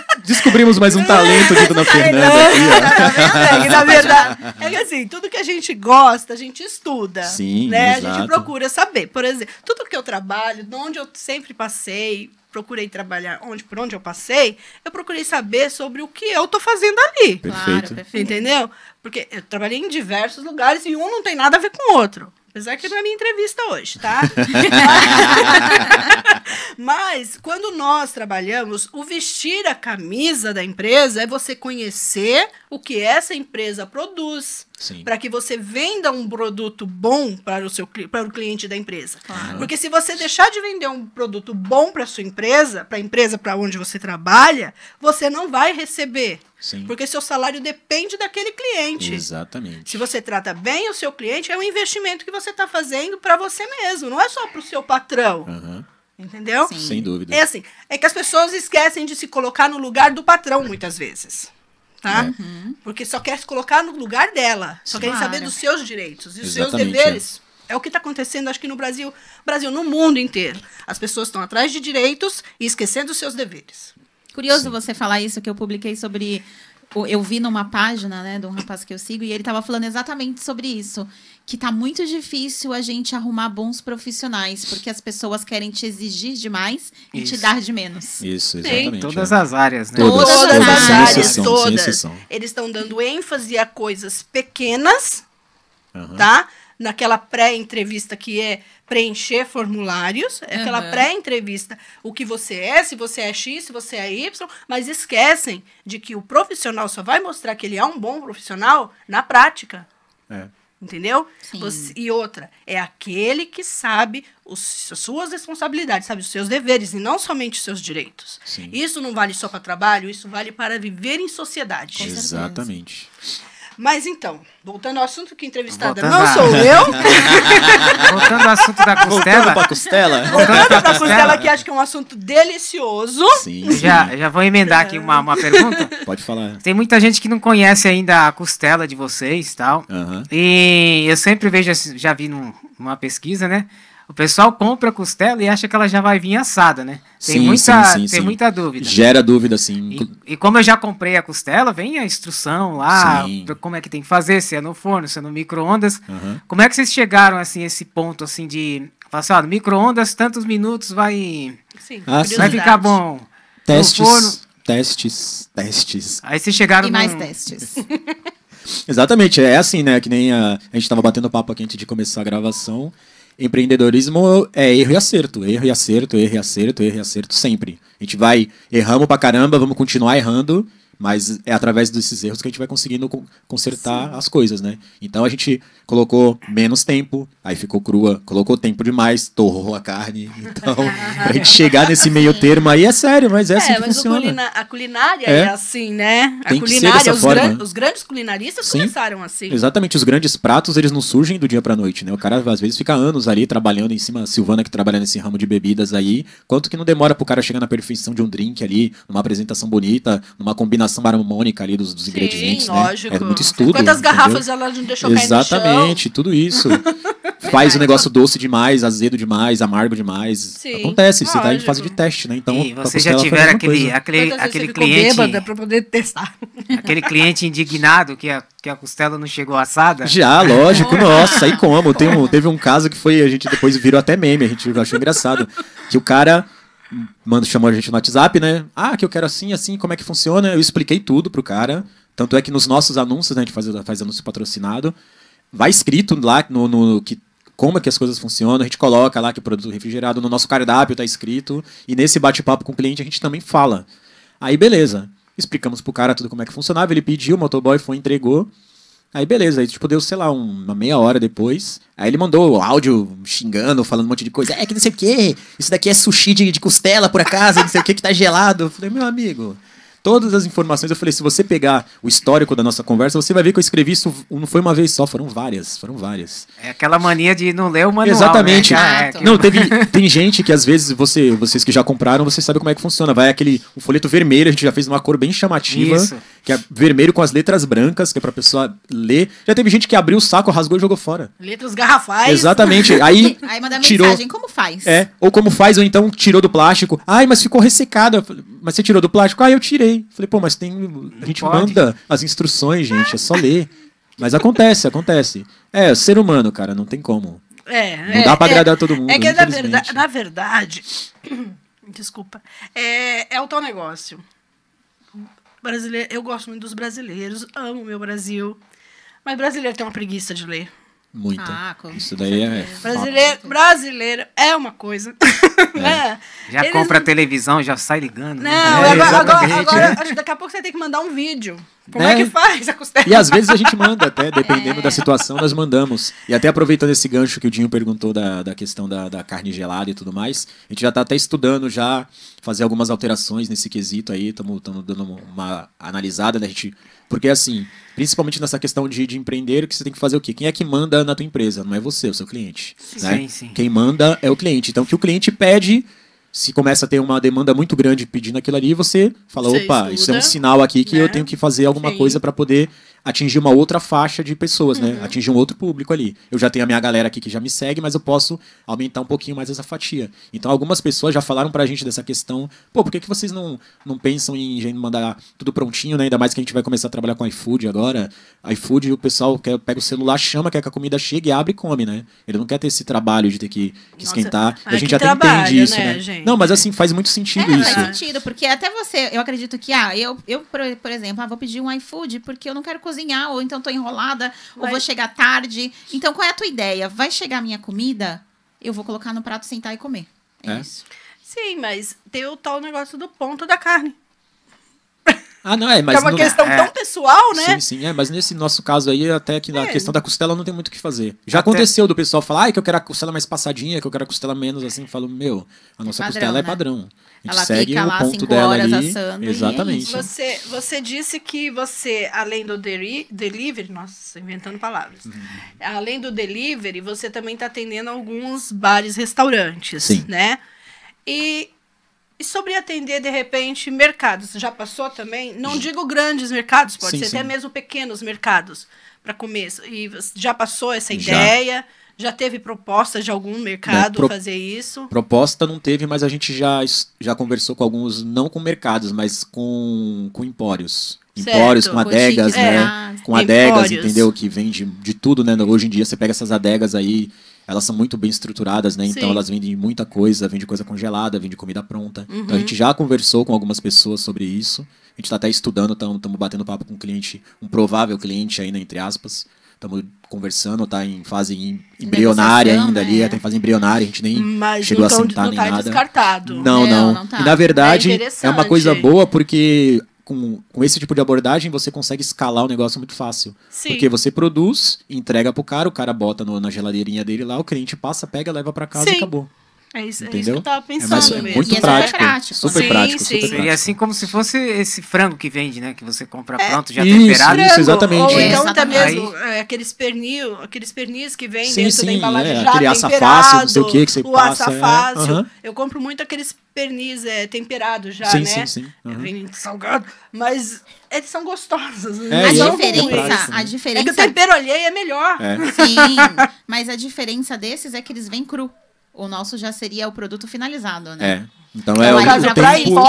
Descobrimos mais um talento de Dona Fernanda aqui, ó. Tá Na verdade, é que assim, tudo que a gente gosta, a gente estuda. Sim, né? A gente procura saber. Por exemplo, tudo que eu trabalho, de onde eu sempre passei, procurei trabalhar onde por onde eu passei, eu procurei saber sobre o que eu tô fazendo ali. Perfeito. Claro, perfeito. Entendeu? Porque eu trabalhei em diversos lugares e um não tem nada a ver com o outro. Apesar que não é minha entrevista hoje, tá? Mas quando nós trabalhamos, o vestir a camisa da empresa é você conhecer o que essa empresa produz, para que você venda um produto bom para o seu para o cliente da empresa. Porque se você deixar de vender um produto bom para sua empresa, para a empresa para onde você trabalha, você não vai receber. Sim. Porque seu salário depende daquele cliente. Exatamente. Se você trata bem o seu cliente, é um investimento que você está fazendo para você mesmo, não é só para o seu patrão. Uhum. Entendeu? Sim. Sem dúvida. É assim, é que as pessoas esquecem de se colocar no lugar do patrão muitas vezes tá? Uhum. Porque só quer se colocar no lugar dela, só claro. quer saber dos seus direitos e dos seus deveres. É. É o que está acontecendo, acho que no Brasil, Brasil, no mundo inteiro. As pessoas estão atrás de direitos e esquecendo os seus deveres. Curioso Sim. você falar isso que eu publiquei sobre eu vi numa página, né, de um rapaz que eu sigo e ele estava falando exatamente sobre isso, que tá muito difícil a gente arrumar bons profissionais, porque as pessoas querem te exigir demais e Isso. te dar de menos. Isso, exatamente. Em Todas é. as áreas, né? Todas, todas, todas as áreas, exceção, todas. Eles estão dando ênfase a coisas pequenas, uhum. tá? Naquela pré-entrevista que é preencher formulários, é uhum. aquela pré-entrevista, o que você é, se você é X, se você é Y, mas esquecem de que o profissional só vai mostrar que ele é um bom profissional na prática. É. Entendeu? Você, e outra, é aquele que sabe os, as suas responsabilidades, sabe os seus deveres e não somente os seus direitos. Sim. Isso não vale só para trabalho, isso vale para viver em sociedade. Exatamente. Mas então, voltando ao assunto que entrevistada voltando não a... sou eu. voltando ao assunto da costela. Voltando costela. Voltando pra costela, costela, que acho que é um assunto delicioso. Sim. Já, já vou emendar aqui uma, uma pergunta. Pode falar. Tem muita gente que não conhece ainda a costela de vocês e tal. Uhum. E eu sempre vejo, já vi num, numa pesquisa, né? O pessoal compra a costela e acha que ela já vai vir assada, né? Tem, sim, muita, sim, sim, tem muita dúvida. Né? Gera dúvida, sim. E, e, como eu já comprei a costela, vem a instrução lá, como é que tem que fazer, se é no forno, se é no micro-ondas. Uhum. Como é que vocês chegaram, assim, a esse ponto, assim, de... Passar ah, assim, no micro-ondas, tantos minutos vai... Ah, vai ficar bom. Testes, forno... testes, testes. Aí vocês chegaram E num... mais testes. Exatamente, é assim, né? Que nem a, a gente estava batendo papo aqui antes de começar a gravação empreendedorismo é erro e acerto, erro e acerto, erro e acerto, erro e acerto sempre. A gente vai erramos pra caramba, vamos continuar errando mas é através desses erros que a gente vai conseguindo consertar Sim. as coisas, né? Então a gente colocou menos tempo, aí ficou crua, colocou tempo demais, torrou a carne. Então, pra gente chegar nesse meio termo aí, é sério, mas é, é assim que mas funciona. Culina a culinária é. é, assim, né? A Tem culinária, que ser dessa os, forma. Gran os grandes culinaristas Sim. começaram assim. Exatamente, os grandes pratos, eles não surgem do dia pra noite, né? O cara às vezes fica anos ali trabalhando em cima, Silvana que trabalha nesse ramo de bebidas aí, quanto que não demora pro cara chegar na perfeição de um drink ali, numa apresentação bonita, numa combinação combinação harmônica ali dos, dos Sim, ingredientes, né? lógico. né? É muito estudo. Quantas entendeu? garrafas ela não deixou Exatamente, tudo isso. Faz o negócio doce demais, azedo demais, amargo demais. Sim, Acontece, lógico. você tá em fase de teste, né? Então, e vocês já tiveram aquele, coisa. aquele, aquele cliente bêbada para poder testar. Aquele cliente indignado que a, que a costela não chegou assada? Já, lógico. nossa, aí como? Tem um, teve um caso que foi a gente depois virou até meme, a gente achou engraçado, que o cara manda, chamou a gente no WhatsApp, né? Ah, que eu quero assim, assim, como é que funciona? Eu expliquei tudo pro cara. Tanto é que nos nossos anúncios, né, a gente faz, faz anúncio patrocinado, vai escrito lá no, no que, como é que as coisas funcionam, a gente coloca lá que o produto refrigerado no nosso cardápio tá escrito, e nesse bate-papo com o cliente a gente também fala. Aí beleza. Explicamos pro cara tudo como é que funcionava, ele pediu, o motoboy foi, entregou. Aí beleza, aí tipo deu, sei lá, uma meia hora depois. Aí ele mandou áudio xingando, falando um monte de coisa. É que não sei o quê, isso daqui é sushi de, de costela por acaso, não sei o que que tá gelado. Eu falei, meu amigo, todas as informações. Eu falei, se você pegar o histórico da nossa conversa, você vai ver que eu escrevi isso não foi uma vez só, foram várias, foram várias. É aquela mania de não ler o manual. Né? Exatamente. Né? Ah, é, não, teve, tem gente que às vezes você, vocês que já compraram, você sabe como é que funciona. Vai aquele um folheto vermelho, a gente já fez uma cor bem chamativa. Isso que é vermelho com as letras brancas, que é pra pessoa ler. Já teve gente que abriu o saco, rasgou e jogou fora. Letras garrafais. Exatamente. Aí, aí manda tirou, mensagem, como faz? É, ou como faz, ou então tirou do plástico. Ai, mas ficou ressecado. Falei, mas você tirou do plástico? Ah, eu tirei. Falei, pô, mas tem... A gente manda as instruções, gente, é só ler. Mas acontece, acontece. É, ser humano, cara, não tem como. É, não dá pra é, agradar é, todo mundo. É que na verdade, na verdade desculpa, é, é o tal negócio. Brasileiro, eu gosto muito dos brasileiros, amo meu Brasil. Mas brasileiro tem uma preguiça de ler. Muita. Ah, Isso daí é. Brasileiro, brasileiro é uma coisa. É. é. Já Eles... compra a televisão, já sai ligando. Né? Não, né? é, agora, agora, agora daqui a pouco você tem que mandar um vídeo. Como é, é que faz a costela? E às vezes a gente manda, até, dependendo é. da situação, nós mandamos. E até aproveitando esse gancho que o Dinho perguntou da, da questão da, da carne gelada e tudo mais, a gente já está até estudando já fazer algumas alterações nesse quesito aí, estamos dando uma analisada, né? A gente porque assim, principalmente nessa questão de, de empreender, que você tem que fazer o quê? Quem é que manda na tua empresa? Não é você, é o seu cliente. Sim, né? sim. Quem manda é o cliente. Então, o que o cliente pede, se começa a ter uma demanda muito grande pedindo aquilo ali, você fala, você opa, estuda, isso é um sinal aqui que né? eu tenho que fazer alguma sim. coisa para poder atingir uma outra faixa de pessoas, né? uhum. né? Atingir um outro público ali. Eu já tenho a minha galera aqui que já me segue, mas eu posso aumentar um pouquinho mais essa fatia. Então, algumas pessoas já falaram pra gente dessa questão. Pô, por que, que vocês não, não pensam em mandar tudo prontinho, né? Ainda mais que a gente vai começar a trabalhar com iFood agora. iFood, o pessoal quer, pega o celular, chama, quer que a comida chegue, abre e come, né? Ele não quer ter esse trabalho de ter que, que Nossa, esquentar. a gente até entende isso, né? né? Não, mas assim, faz muito sentido é, isso. Faz sentido, porque até você, eu acredito que, ah, eu, eu por exemplo, ah, vou pedir um iFood porque eu não quero cozinhar cozinhar, ou então tô enrolada, Vai. ou vou chegar tarde. Então, qual é a tua ideia? Vai chegar minha comida? Eu vou colocar no prato, sentar e comer. É, é? isso. Sim, mas tem o tal negócio do ponto da carne. Ah, não, é, mas. é uma questão é, tão pessoal, né? Sim, sim, é, mas nesse nosso caso aí, até que na é. questão da costela não tem muito o que fazer. Já até... aconteceu do pessoal falar, ai que eu quero a costela mais passadinha, que eu quero a costela menos, assim, falo, meu, a nossa padrão, costela é né? é padrão. A gente Ela segue o ponto dela ali. Assando, é Exatamente. É você, você disse que você, além do deri delivery, nossa, inventando palavras. Uhum. Além do delivery, você também está atendendo alguns bares, restaurantes, sim. né? E e sobre atender, de repente, mercados. Já passou também? Não digo grandes mercados, pode sim, ser sim. até mesmo pequenos mercados para começo. E já passou essa ideia? Já, já teve proposta de algum mercado Pro... fazer isso? Proposta não teve, mas a gente já, já conversou com alguns, não com mercados, mas com, com empórios. Empórios, certo, com adegas, é, né? com empórios. adegas, entendeu? Que vende de tudo, né? Hoje em dia você pega essas adegas aí elas são muito bem estruturadas, né? Então elas vendem muita coisa, vende coisa congelada, vende comida pronta. Uhum. Então a uhum. gente já conversou com algumas pessoas sobre isso. A gente está até estudando, estamos batendo papo com um cliente, um provável cliente ainda, né, entre aspas. Estamos conversando, tá em fase embrionária ainda né? ali, até tá em fase embrionária, a gente nem Mas chegou a então, sentar não tá nem nada. Descartado. Não, não. não, não tá. E, na verdade, é, é uma coisa boa porque com, com esse tipo de abordagem, você consegue escalar o negócio muito fácil. Sim. Porque você produz, entrega pro cara, o cara bota no, na geladeirinha dele lá, o cliente passa, pega, leva para casa Sim. e acabou. É isso, Entendeu? é isso que eu tava é, pensando é, é muito e prático, é prático. Super sim, prático. Sim. Super prático. E assim como se fosse esse frango que vende, né? Que você compra é, pronto, já isso, temperado. isso, exatamente. Ou então Exatamente. tá mesmo Aí... É, aqueles pernil, aqueles pernis que vem sim, dentro sim, da embalagem é, já aquele não sei o que, que você o passa. fácil. É. Eu compro muito aqueles pernis é, já, sim, né? Sim, sim, uhum. Vem salgado. Mas eles são gostosos. Né? É, a, diferença, a diferença... É que o tempero alheio é melhor. Sim, mas a diferença desses é que eles vêm cru. O nosso já seria o produto finalizado, né? É. Então, é então é, é o tempo...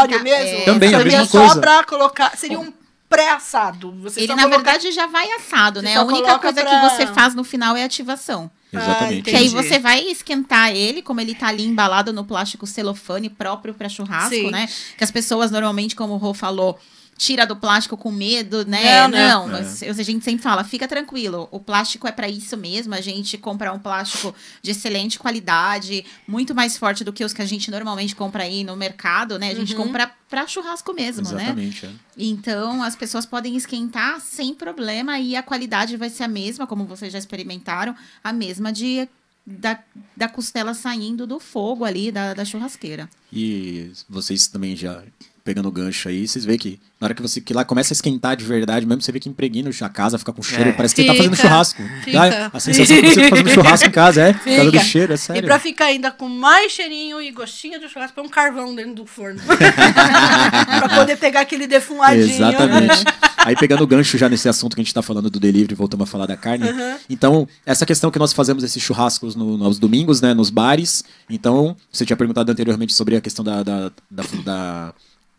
para mesmo? É, Também, seria a mesma coisa. Só para colocar, seria um pré-assado. Ele, na verdade, já vai assado, você né? A única coisa pra... que você faz no final é ativação. Ah, Exatamente. Ah, que aí você vai esquentar ele, como ele tá ali embalado no plástico celofane próprio para churrasco, Sim. né? Que as pessoas normalmente, como o Rô falou, tira do plástico com medo, né? É, Não, Mas, a gente sempre fala, fica tranquilo, o plástico é para isso mesmo, a gente compra um plástico de excelente qualidade, muito mais forte do que os que a gente normalmente compra aí no mercado, né? A gente uhum. compra para churrasco mesmo, Exatamente, né? Exatamente. É. Então, as pessoas podem esquentar sem problema e a qualidade vai ser a mesma, como vocês já experimentaram, a mesma de da, da costela saindo do fogo ali da, da churrasqueira. E vocês também já pegando o gancho aí, vocês veem que na hora que você que lá começa a esquentar de verdade mesmo, você vê que impregna a casa, fica com é. cheiro, é. parece que tá fica, você tá fazendo churrasco. Fica. A sensação que você tá fazendo churrasco em casa, é? Fica. Por causa do cheiro, é sério. E pra ficar ainda com mais cheirinho e gostinho do churrasco, põe um carvão dentro do forno. pra poder pegar aquele defumadinho. Né? Exatamente. Aí pegando o gancho já nesse assunto que a gente tá falando do delivery, voltamos a falar da carne. Uhum. Então, essa questão que nós fazemos esses churrascos no, nos domingos, né, nos bares. Então, você tinha perguntado anteriormente sobre a questão da, da, da, da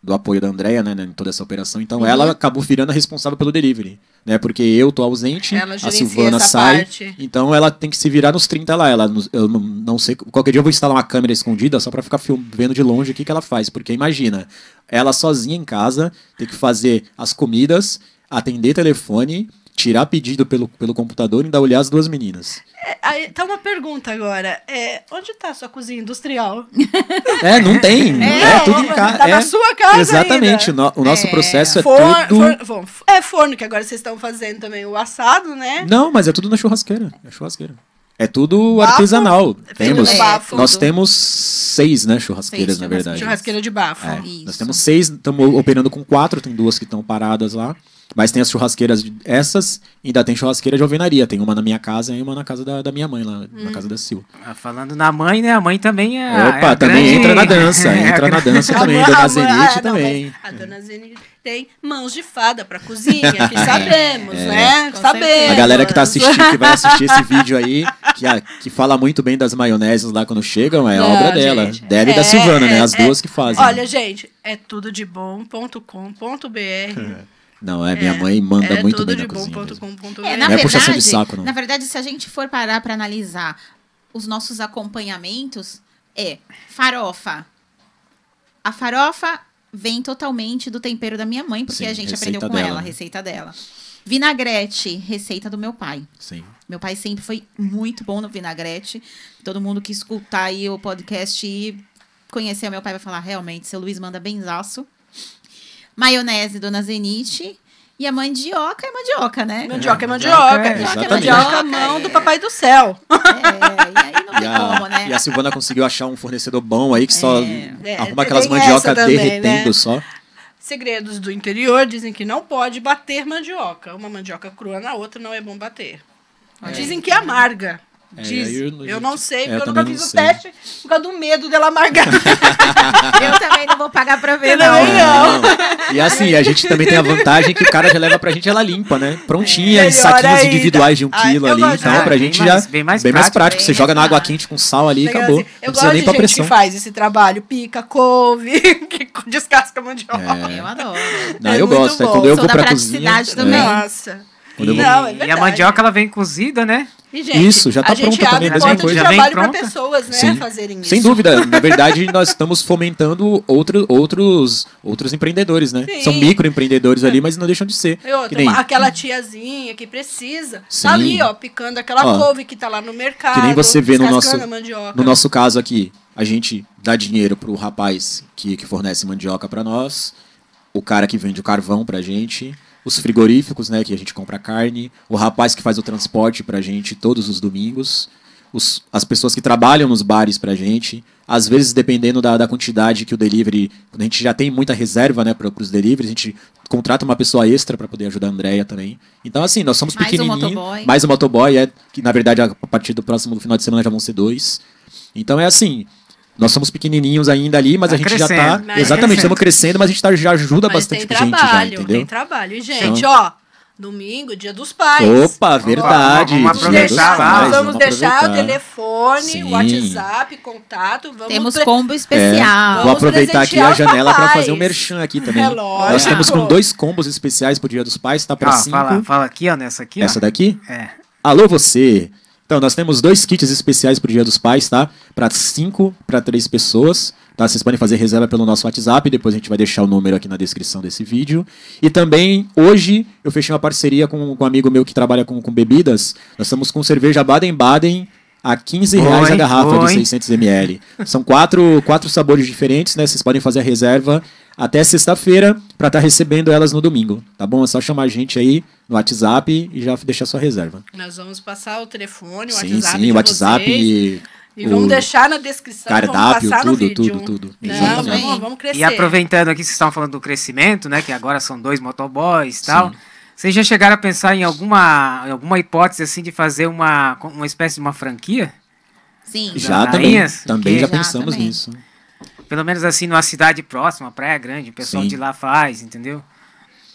do apoio da Andrea, né, em toda essa operação. Então uhum. ela acabou virando a responsável pelo delivery, né? Porque eu tô ausente, a Silvana sai. Parte. Então ela tem que se virar nos 30 lá. Ela eu não sei, qualquer dia eu vou instalar uma câmera escondida só para ficar vendo de longe o que que ela faz, porque imagina, ela sozinha em casa, tem que fazer as comidas, atender telefone, tirar pedido pelo, pelo computador e ainda olhar as duas meninas. É, aí, tá uma pergunta agora. É, onde tá a sua cozinha industrial? É, não tem. É, é tudo em casa. Tá é, na sua casa Exatamente. Ainda. O, nosso é. processo é for, tudo... For, bom, é forno, que agora vocês estão fazendo também o assado, né? Não, mas é tudo na churrasqueira. É churrasqueira. É tudo bafo, artesanal. Temos, bafo, nós tudo. temos seis, né, churrasqueiras, seis, na verdade. Churrasqueira de bafo. É, nós temos seis, estamos operando com quatro, tem duas que estão paradas lá. Mas tem as churrasqueiras essas, ainda tem churrasqueira de alvenaria. Tem uma na minha casa e uma na casa da, da minha mãe, lá hum. na casa da Silva. Ah, falando na mãe, né? A mãe também é. é Opa, é também grande... entra na é dança. É entra na dança também. A dona Zenite ah, também. Não, a dona Zenite tem mãos de fada pra cozinha, que é, sabemos, é. né? sabemos. Certeza. A galera que tá assistindo, que vai assistir esse vídeo aí, que, a, que fala muito bem das maioneses lá quando chegam, é não, obra gente, dela. Deve da Silvana, né? As duas que fazem. Olha, gente, é tudo de bom.com.br. Não, é, minha é, mãe manda é muito bem na cozinha. Ponto, ponto é, na é verdade, saco, Na verdade, se a gente for parar para analisar os nossos acompanhamentos, é farofa. A farofa vem totalmente do tempero da minha mãe, porque Sim, a gente aprendeu com dela, ela, a né? receita dela. Vinagrete, receita do meu pai. Sim. Meu pai sempre foi muito bom no vinagrete. Todo mundo que escutar aí o podcast e conhecer meu pai vai falar, realmente, seu Luiz manda benzaço maionese Dona Zenite. E a mandioca é mandioca, né? Mandioca é, é mandioca. Mandioca é, mandioca, é é mão do papai do céu. É, e aí não tem a, como, né? E a Silvana conseguiu achar um fornecedor bom aí que só é. arruma aquelas mandioca também, né? derretendo né? só. Segredos do interior dizem que não pode bater mandioca. Uma mandioca crua na outra não é bom bater. Dizem que é amarga. É, Diz. É, eu, eu, não sei, é, porque eu, eu nunca fiz o sei. teste por causa do medo dela amargar. eu também não vou pagar pra ver, não. não. não. E assim, a gente também tem a vantagem que o cara já leva pra gente ela limpa, né? Prontinha, é, em saquinhos ainda. individuais de um Ai, ah, quilo ali. Então, pra gente já. Bem mais bem prático. prático. Bem, você joga na água quente com sal ali e assim, acabou. Assim, eu não gosto nem de gente pressão. que faz esse trabalho. Pica, couve, que descasca mandioca. É. Eu adoro. Não, é eu gosto. Bom. É quando eu Sou vou pra cozinha. Também. Nossa. Não, é e a mandioca ela vem cozida, né? gente, Isso, já está pronto também, a mesma coisa. Já trabalho para pessoas, né, Sim. fazerem isso. Sem dúvida. Na verdade, nós estamos fomentando outro, outros, outros empreendedores, né? Sim. São microempreendedores ali, mas não deixam de ser. que nem... Aquela tiazinha que precisa, tá Sim. tá ali, ó, picando aquela ó, couve que tá lá no mercado. Que nem você vê no nosso, no nosso caso aqui. A gente dá dinheiro para o rapaz que, que fornece mandioca para nós, o cara que vende o carvão para gente, os frigoríficos, né, que a gente compra carne, o rapaz que faz o transporte para a gente todos os domingos, os, as pessoas que trabalham nos bares para a gente, às vezes dependendo da, da, quantidade que o delivery, a gente já tem muita reserva, né, para os deliveries, a gente contrata uma pessoa extra para poder ajudar a Andrea também. Então assim, nós somos mais pequenininhos, mais um motoboy, é que na verdade a partir do próximo final de semana já vão ser dois. Então é assim, nós somos pequenininhos ainda ali, mas tá a gente tá crescendo. já né? está Exatamente, estamos crescendo, mas a gente tá, já ajuda mas bastante tem trabalho, gente já, entendeu? Tem trabalho. gente, então... ó, domingo, dia dos pais. Opa, verdade. Opa, vamos, vamos deixar, pais, vamos, vamos deixar o telefone, o WhatsApp, contato. Vamos temos combo especial. É, vou aproveitar aqui a janela para fazer um merchan aqui também. É Nós estamos com dois combos especiais pro Dia dos Pais, tá para ah, cinco. Fala, fala aqui, ó, nessa aqui. Essa ó. daqui? É. Alô, você então, nós temos dois kits especiais para o Dia dos Pais, tá? Para cinco, para três pessoas, tá? Vocês podem fazer reserva pelo nosso WhatsApp, depois a gente vai deixar o número aqui na descrição desse vídeo. E também, hoje, eu fechei uma parceria com, com um amigo meu que trabalha com, com bebidas. Nós estamos com cerveja Baden-Baden a 15 reais oi, a garrafa oi. de 600 ml. São quatro, quatro sabores diferentes, né? Vocês podem fazer a reserva até sexta-feira para estar tá recebendo elas no domingo, tá bom? É só chamar a gente aí no WhatsApp e já deixar sua reserva. Nós vamos passar o telefone, o sim, WhatsApp. Sim, sim, o WhatsApp. Vocês. E vamos deixar na descrição, cardápio, tudo, vídeo, tudo, tudo, tudo, Não, vamos, vamos crescer. E aproveitando aqui, vocês estavam falando do crescimento, né? Que agora são dois motoboys e tal. Sim. Vocês já chegaram a pensar em alguma, alguma hipótese assim de fazer uma, uma espécie de uma franquia? Sim. Já também, também já pensamos também. nisso. Pelo menos assim, numa cidade próxima, Praia Grande, o pessoal Sim. de lá faz, entendeu?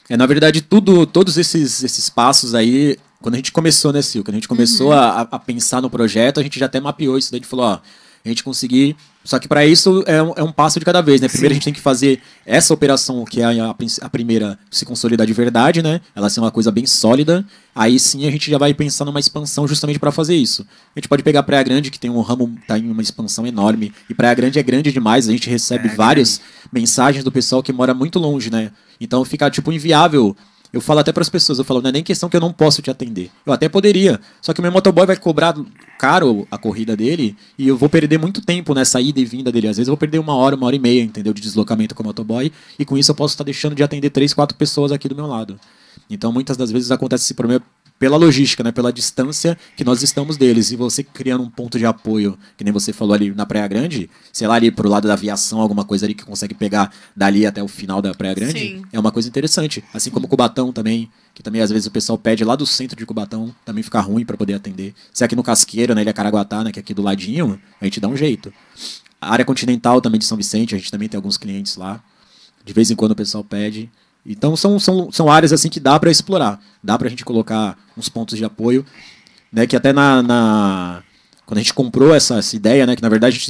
É, na verdade, tudo, todos esses, esses passos aí, quando a gente começou, né, Sil? Quando a gente começou uhum. a, a, pensar no projeto, a gente já até mapeou isso daí, a gente falou, ó, a gente conseguir só que para isso é um, é um, passo de cada vez, né? Primeiro Sim. a gente tem que fazer essa operação, que é a, a primeira, se consolidar de verdade, né? Ela ser uma coisa bem sólida. Aí sim a gente já vai pensar numa expansão justamente para fazer isso. A gente pode pegar Praia Grande, que tem um ramo, tá em uma expansão enorme. E Praia Grande é grande demais, a gente recebe é, várias grande. mensagens do pessoal que mora muito longe, né? Então fica, tipo, inviável eu falo até para as pessoas, eu falo, não é nem questão que eu não posso te atender. Eu até poderia, só que o meu motoboy vai cobrar caro a corrida dele e eu vou perder muito tempo nessa ida e vinda dele. Às vezes eu vou perder uma hora, uma hora e meia, entendeu, de deslocamento com o motoboy e com isso eu posso estar tá deixando de atender três, quatro pessoas aqui do meu lado. Então muitas das vezes acontece esse problema, pela logística, né, pela distância que nós estamos deles. E você criando um ponto de apoio, que nem você falou ali na Praia Grande, sei lá, ali pro lado da aviação, alguma coisa ali que consegue pegar dali até o final da Praia Grande, Sim. é uma coisa interessante. Assim como Cubatão também, que também às vezes o pessoal pede lá do centro de Cubatão, também fica ruim para poder atender. Se é aqui no Casqueiro, na Ilha Caraguatá, né, que é aqui do ladinho, a gente dá um jeito. A área continental também de São Vicente, a gente também tem alguns clientes lá. De vez em quando o pessoal pede. Então são, são, são áreas assim que dá para explorar, dá para a gente colocar uns pontos de apoio, né? Que até na, na quando a gente comprou essa, essa ideia, né? Que na verdade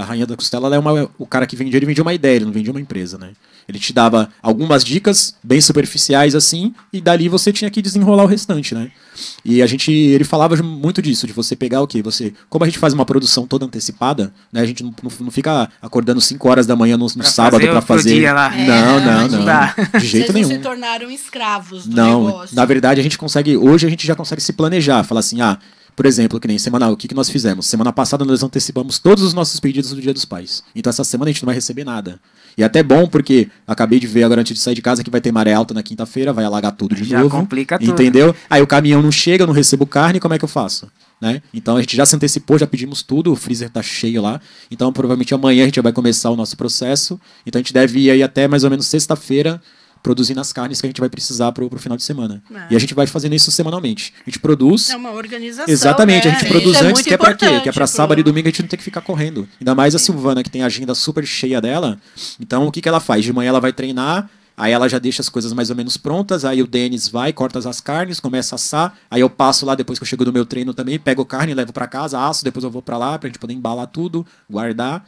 a, rainha da costela é uma, o cara que vendia, ele vendia uma ideia, ele não vendia uma empresa, né? Ele te dava algumas dicas bem superficiais assim, e dali você tinha que desenrolar o restante, né? E a gente, ele falava muito disso, de você pegar o que você, como a gente faz uma produção toda antecipada, né? A gente não, não, fica acordando 5 horas da manhã no, no sábado para fazer. Dia lá. não, é, não, não. não de jeito Vocês nenhum. Vocês se tornaram escravos do não, negócio. na verdade a gente consegue, hoje a gente já consegue se planejar, falar assim, ah, por exemplo, que nem semanal, o que, que nós fizemos? Semana passada nós antecipamos todos os nossos pedidos do Dia dos Pais. Então essa semana a gente não vai receber nada. E é até bom, porque acabei de ver agora antes de sair de casa que vai ter maré alta na quinta-feira, vai alagar tudo de já novo. Já complica tudo. Entendeu? Aí o caminhão não chega, eu não recebo carne, como é que eu faço? Né? Então a gente já se antecipou, já pedimos tudo, o freezer está cheio lá. Então provavelmente amanhã a gente vai começar o nosso processo. Então a gente deve ir aí até mais ou menos sexta-feira produzindo as carnes que a gente vai precisar para o final de semana. Ah. E a gente vai fazendo isso semanalmente. A gente produz. É uma organização. Exatamente, né? a gente isso produz é antes, que é para quê? Que é para sábado e domingo a gente não tem que ficar correndo. Ainda mais a Silvana, que tem a agenda super cheia dela. Então, o que, que ela faz? De manhã ela vai treinar. Aí ela já deixa as coisas mais ou menos prontas, aí o Denis vai, corta as carnes, começa a assar, aí eu passo lá depois que eu chego do meu treino também, pego carne, levo para casa, asso, depois eu vou para lá pra gente poder embalar tudo, guardar.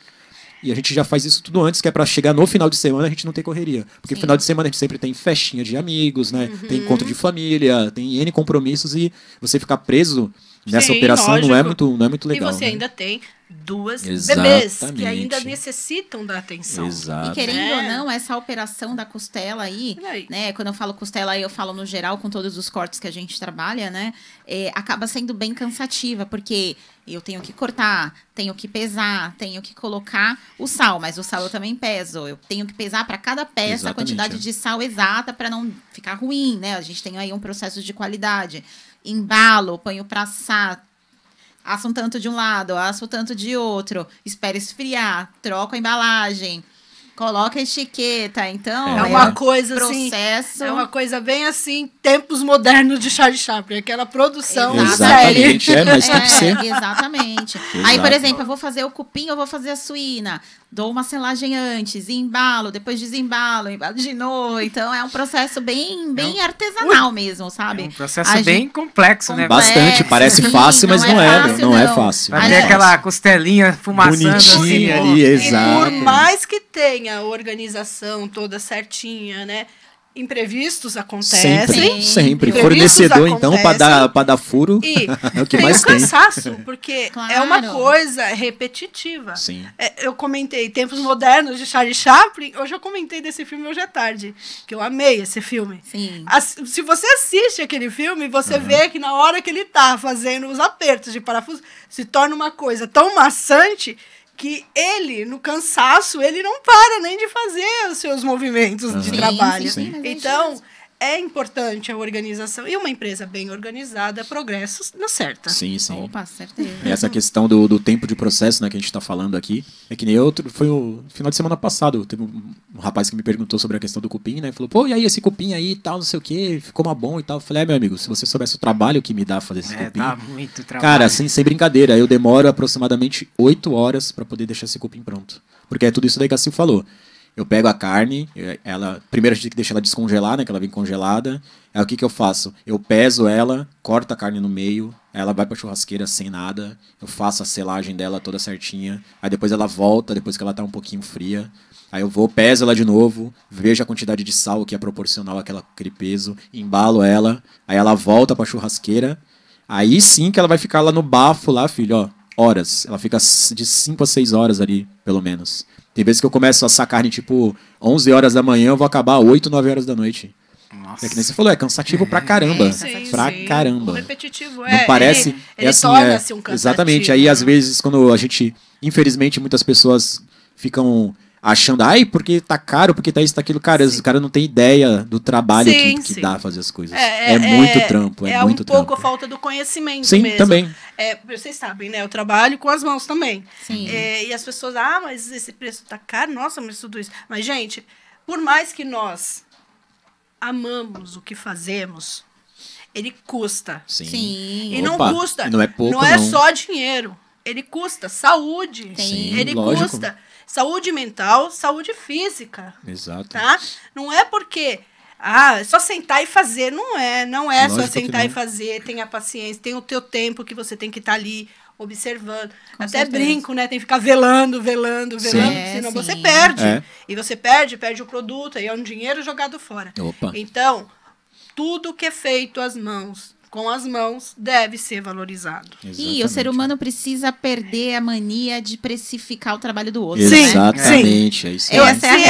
E a gente já faz isso tudo antes, que é para chegar no final de semana a gente não ter correria. Porque Sim. final de semana a gente sempre tem festinha de amigos, né? Uhum. Tem encontro de família, tem N compromissos e você ficar preso nessa Sim, operação não é, muito, não é muito legal. E você né? ainda tem duas Exatamente. bebês que ainda necessitam da atenção. Exato. E querendo é. ou não, essa operação da costela aí, aí, né? Quando eu falo costela aí, eu falo no geral com todos os cortes que a gente trabalha, né? É, acaba sendo bem cansativa, porque eu tenho que cortar, tenho que pesar, tenho que colocar o sal, mas o sal eu também peso. Eu tenho que pesar para cada peça Exatamente, a quantidade é. de sal exata para não ficar ruim, né? A gente tem aí um processo de qualidade embalo, ponho para assar, asso um tanto de um lado, asso um tanto de outro, espero esfriar, troco a embalagem, Coloca etiqueta, então. É, é uma coisa assim, processo. assim. É uma coisa bem assim, tempos modernos de Charlie Chaplin, aquela produção exatamente, É, mas é, que ser. Exatamente. Aí, por exemplo, eu vou fazer o cupim, eu vou fazer a suína. Dou uma selagem antes, embalo, depois desembalo, embalo de novo. Então é um processo bem, bem é um... artesanal Ui. mesmo, sabe? É um processo bem complexo, né? Bastante, parece fácil, mas não, não é, é fácil, não. É não é fácil. Vai ter aquela costelinha fumaçando assim, Bonitinha assim, ali, exato. E por mais que tem a organização toda certinha, né? Imprevistos acontecem. Sempre, sempre. Fornecedor, então, para dar, dar furo. E é o que tem mais um tem. cansaço, porque claro. é uma coisa repetitiva. Sim. É, eu comentei Tempos Modernos de Charlie Chaplin. Hoje eu comentei desse filme hoje à é tarde, que eu amei esse filme. Sim. As, se você assiste aquele filme, você uhum. vê que na hora que ele tá fazendo os apertos de parafuso, se torna uma coisa tão maçante que ele, no cansaço, ele não para nem de fazer os seus movimentos uhum. de trabalho. Sim, sim. Então, é importante a organização. E uma empresa bem organizada, progressos na certa. Sim, sim. Opa, certeza. Essa questão do, do tempo de processo né, que a gente está falando aqui, é que nem eu, foi o final de semana passado, teve um rapaz que me perguntou sobre a questão do cupim, né? Falou, pô, e aí esse cupim aí e tal, não sei o que, ficou uma bom e tal. Eu falei, é, meu amigo, se você soubesse o trabalho que me dá fazer esse é, cupim... Dá muito trabalho. Cara, assim, sem brincadeira, eu demoro aproximadamente oito horas para poder deixar esse cupim pronto. Porque é tudo isso daí que a Sil falou. Eu pego a carne, ela primeiro a gente tem que deixar ela descongelar, né? Que ela vem congelada. Aí o que, que eu faço? Eu peso ela, corto a carne no meio, ela vai pra churrasqueira sem nada. Eu faço a selagem dela toda certinha. Aí depois ela volta, depois que ela tá um pouquinho fria. Aí eu vou, peso ela de novo, vejo a quantidade de sal que é proporcional àquela, àquele peso, embalo ela, aí ela volta pra churrasqueira. Aí sim que ela vai ficar lá no bafo, lá, filho, ó, horas. Ela fica de 5 a 6 horas ali, pelo menos. Tem vezes que eu começo a sacar carne tipo 11 horas da manhã, eu vou acabar 8, 9 horas da noite. Nossa. É que nem você falou, é cansativo é, pra caramba. É, sim, pra sim. caramba. O repetitivo, é. Não parece. Ele, ele é assim, torna-se é, um cansativo. Exatamente. Aí, às vezes, quando a gente. Infelizmente, muitas pessoas ficam achando, ai, porque tá caro, porque tá isso, tá aquilo. Cara, os caras não têm ideia do trabalho sim, que, que dá fazer as coisas. É, é, é muito é, trampo, é, é muito um trampo. pouco a falta do conhecimento sim, mesmo. também. É, vocês sabem, né? Eu trabalho com as mãos também. Sim. É, e as pessoas, ah, mas esse preço tá caro, nossa, mas tudo isso. Mas, gente, por mais que nós amamos o que fazemos, ele custa. Sim. Sim. E Opa, não custa. Não é pouco, Não é só dinheiro. Ele custa saúde. Sim, ele lógico. custa Saúde mental, saúde física. Exato. Tá? Não é porque ah, é só sentar e fazer. Não é, não é Lógico só sentar e fazer. Tenha paciência, tem o teu tempo que você tem que estar tá ali observando. Com Até certeza. brinco, né? Tem que ficar velando, velando, velando, é, sim. senão é, você perde. É. E você perde, perde o produto, aí é um dinheiro jogado fora. Opa. Então, tudo que é feito às mãos com as mãos deve ser valorizado. Exatamente. E o ser humano precisa perder a mania de precificar o trabalho do outro. Sim, né? exatamente. Né? É Essa é, né? Né?